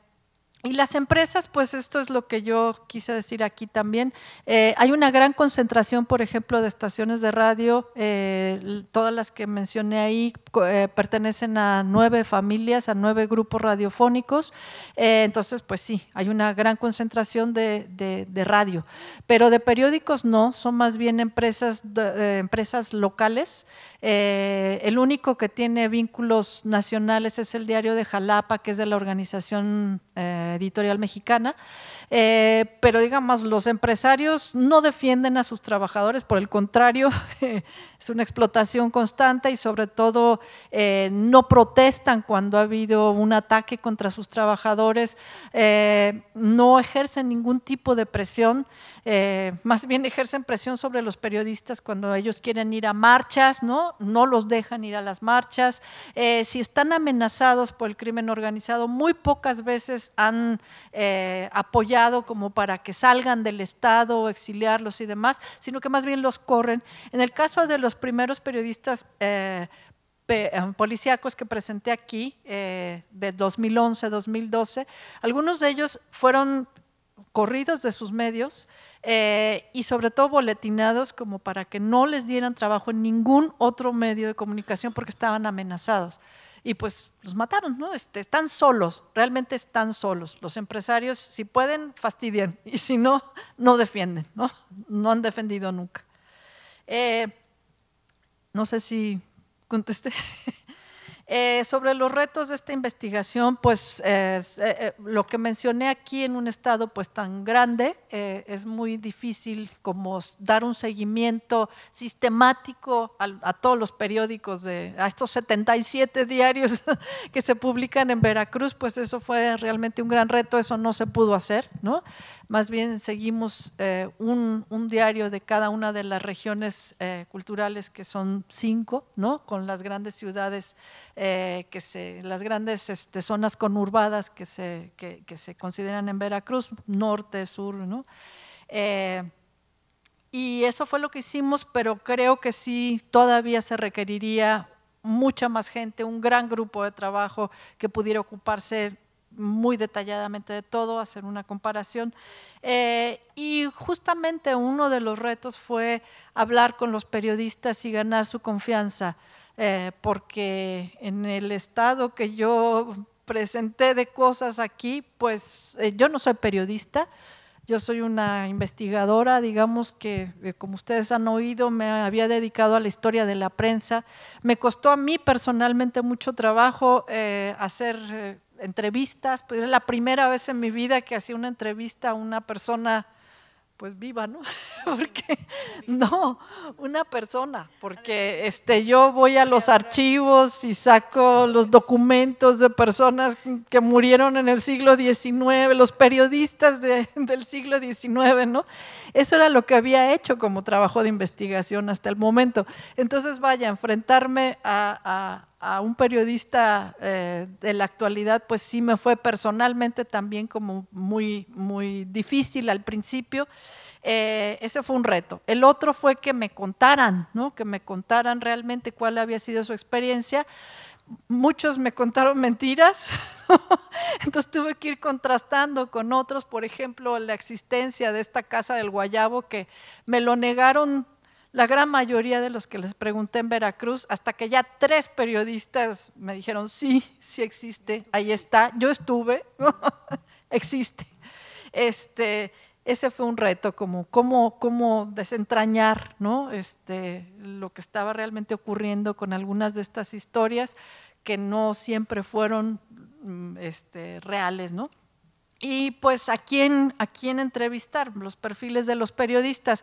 y las empresas, pues esto es lo que yo quise decir aquí también. Eh, hay una gran concentración, por ejemplo, de estaciones de radio. Eh, todas las que mencioné ahí eh, pertenecen a nueve familias, a nueve grupos radiofónicos. entonces, pues sí, hay una gran concentración de, radio. Pero de periódicos no, son más bien empresas, empresas locales. el único que tiene vínculos nacionales es el diario de Jalapa, que es de la organización editorial mexicana, eh, pero digamos, los empresarios no defienden a sus trabajadores, por el contrario, es una explotación constante y sobre todo eh, no protestan cuando ha habido un ataque contra sus trabajadores, eh, no ejercen ningún tipo de presión, más bien ejercen presión sobre los periodistas cuando ellos quieren ir a marchas, ¿no? No los dejan ir a las marchas. si están amenazados por el crimen organizado, muy pocas veces han eh, apoyado como para que salgan del Estado, exiliarlos y demás, sino que más bien los corren. En el caso de los primeros periodistas eh, eh, policíacos que presenté aquí, de 2011-2012, algunos de ellos fueron corridos de sus medios y sobre todo boletinados como para que no les dieran trabajo en ningún otro medio de comunicación porque estaban amenazados y pues los mataron, ¿no? Este, están solos, realmente están solos. Los empresarios, si pueden, fastidian y si no, no defienden, ¿no? No han defendido nunca. Eh, no sé si contesté. Eh, sobre los retos de esta investigación, pues eh, eh, lo que mencioné aquí en un estado pues tan grande, es muy difícil como dar un seguimiento sistemático a, todos los periódicos, de, a estos 77 diarios que se publican en Veracruz, pues eso fue realmente un gran reto, eso no se pudo hacer, ¿no? Más bien seguimos un, un, diario de cada una de las regiones culturales que son cinco, ¿no? Con las grandes ciudades eh, que las grandes este, zonas conurbadas que se, que, se, consideran en Veracruz, norte, sur, ¿no? Eh, y eso fue lo que hicimos, pero creo que sí, todavía se requeriría mucha más gente, un gran grupo de trabajo que pudiera ocuparse muy detalladamente de todo, hacer una comparación. Eh, y justamente uno de los retos fue hablar con los periodistas y ganar su confianza. Eh, porque en el estado que yo presenté de cosas aquí, pues eh, yo no soy periodista, yo soy una investigadora, digamos que eh, como ustedes han oído, me había dedicado a la historia de la prensa. Me costó a mí personalmente mucho trabajo hacer entrevistas, pues era la primera vez en mi vida que hacía una entrevista a una persona pues viva, ¿no? porque no, una persona, porque este yo voy a los archivos y saco los documentos de personas que murieron en el siglo XIX, los periodistas del siglo XIX, ¿no? Eso era lo que había hecho como trabajo de investigación hasta el momento. Entonces, vaya, enfrentarme a a un periodista eh, de la actualidad, pues sí me fue personalmente también como muy, muy difícil al principio. Eh, ese fue un reto. El otro fue que me contaran, ¿no? que me contaran realmente cuál había sido su experiencia. Muchos me contaron mentiras, entonces tuve que ir contrastando con otros, por ejemplo, la existencia de esta casa del guayabo que me lo negaron la gran mayoría de los que les pregunté en Veracruz, hasta que ya tres periodistas me dijeron, sí, sí existe, ahí está, yo estuve, existe. Este, ese fue un reto, como cómo, desentrañar ¿no? este, lo que estaba realmente ocurriendo con algunas de estas historias que no siempre fueron mm, este, reales, ¿no? Y pues a quién, a quién entrevistar, los perfiles de los periodistas.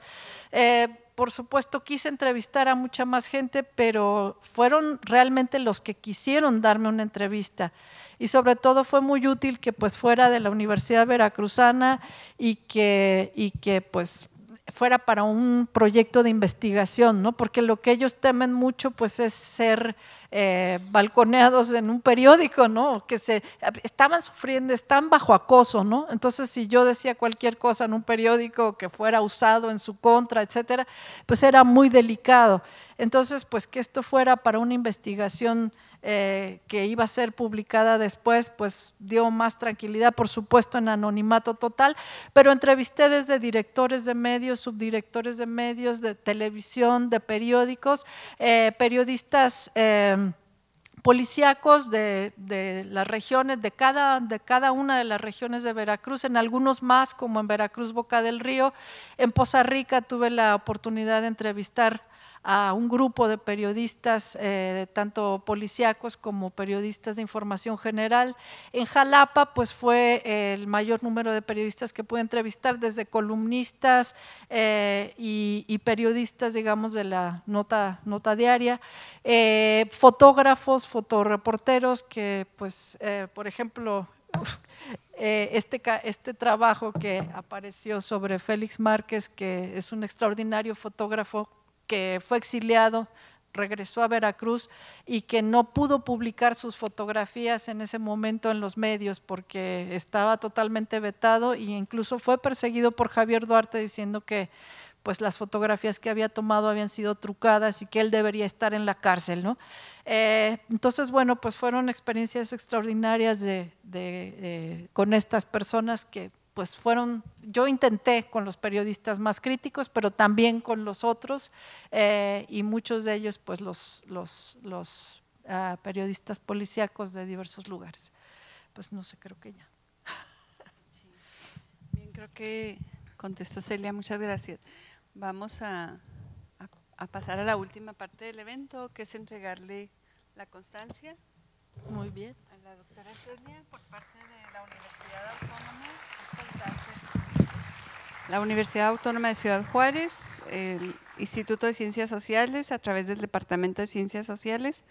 Eh, por supuesto quise entrevistar a mucha más gente, pero fueron realmente los que quisieron darme una entrevista. Y sobre todo fue muy útil que pues fuera de la Universidad Veracruzana y que, y que pues fuera para un proyecto de investigación, ¿no? Porque lo que ellos temen mucho, pues, es ser eh, balconeados en un periódico, ¿no? Que se estaban sufriendo, están bajo acoso, ¿no? Entonces, si yo decía cualquier cosa en un periódico que fuera usado en su contra, etcétera, pues era muy delicado. Entonces, pues que esto fuera para una investigación eh, que iba a ser publicada después, pues dio más tranquilidad, por supuesto, en anonimato total, pero entrevisté desde directores de medios, subdirectores de medios, de televisión, de periódicos, eh, periodistas... Eh, policíacos de, las regiones, de cada, de cada una de las regiones de Veracruz, en algunos más, como en Veracruz Boca del Río. En Poza Rica tuve la oportunidad de entrevistar a un grupo de periodistas, eh, tanto policíacos como periodistas de información general. En Jalapa, pues fue el mayor número de periodistas que pude entrevistar, desde columnistas eh, y, periodistas, digamos, de la nota, nota diaria, eh, fotógrafos, fotoreporteros, que pues, por ejemplo, este, este trabajo que apareció sobre Félix Márquez, que es un extraordinario fotógrafo que fue exiliado, regresó a Veracruz y que no pudo publicar sus fotografías en ese momento en los medios porque estaba totalmente vetado e incluso fue perseguido por Javier Duarte diciendo que pues las fotografías que había tomado habían sido trucadas y que él debería estar en la cárcel, ¿no? Eh, entonces, bueno, pues fueron experiencias extraordinarias eh, con estas personas que pues fueron, yo intenté con los periodistas más críticos, pero también con los otros, eh, y muchos de ellos, pues los, los, los ah, periodistas policíacos de diversos lugares. Pues no sé, creo que ya. Bien, creo que contestó Celia, muchas gracias. Vamos a, a pasar a la última parte del evento, que es entregarle la constancia. Muy bien. A la doctora Celia por parte de la Universidad Autónoma. La Universidad Autónoma de Ciudad Juárez, el Instituto de Ciencias Sociales, a través del Departamento de Ciencias Sociales,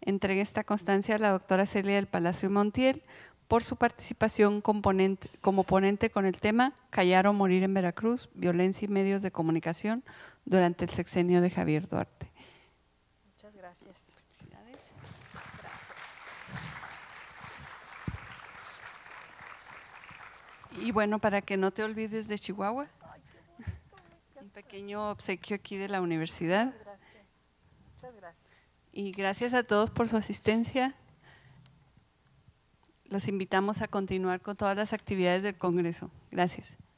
entrega esta constancia a la doctora Celia del Palacio Montiel por su participación como ponente con el tema Callar o morir en Veracruz, violencia y medios de comunicación durante el sexenio de Javier Duarte. Y bueno, para que no te olvides de Chihuahua, un pequeño obsequio aquí de la universidad. Muchas gracias. Y gracias a todos por su asistencia. Los invitamos a continuar con todas las actividades del Congreso. Gracias.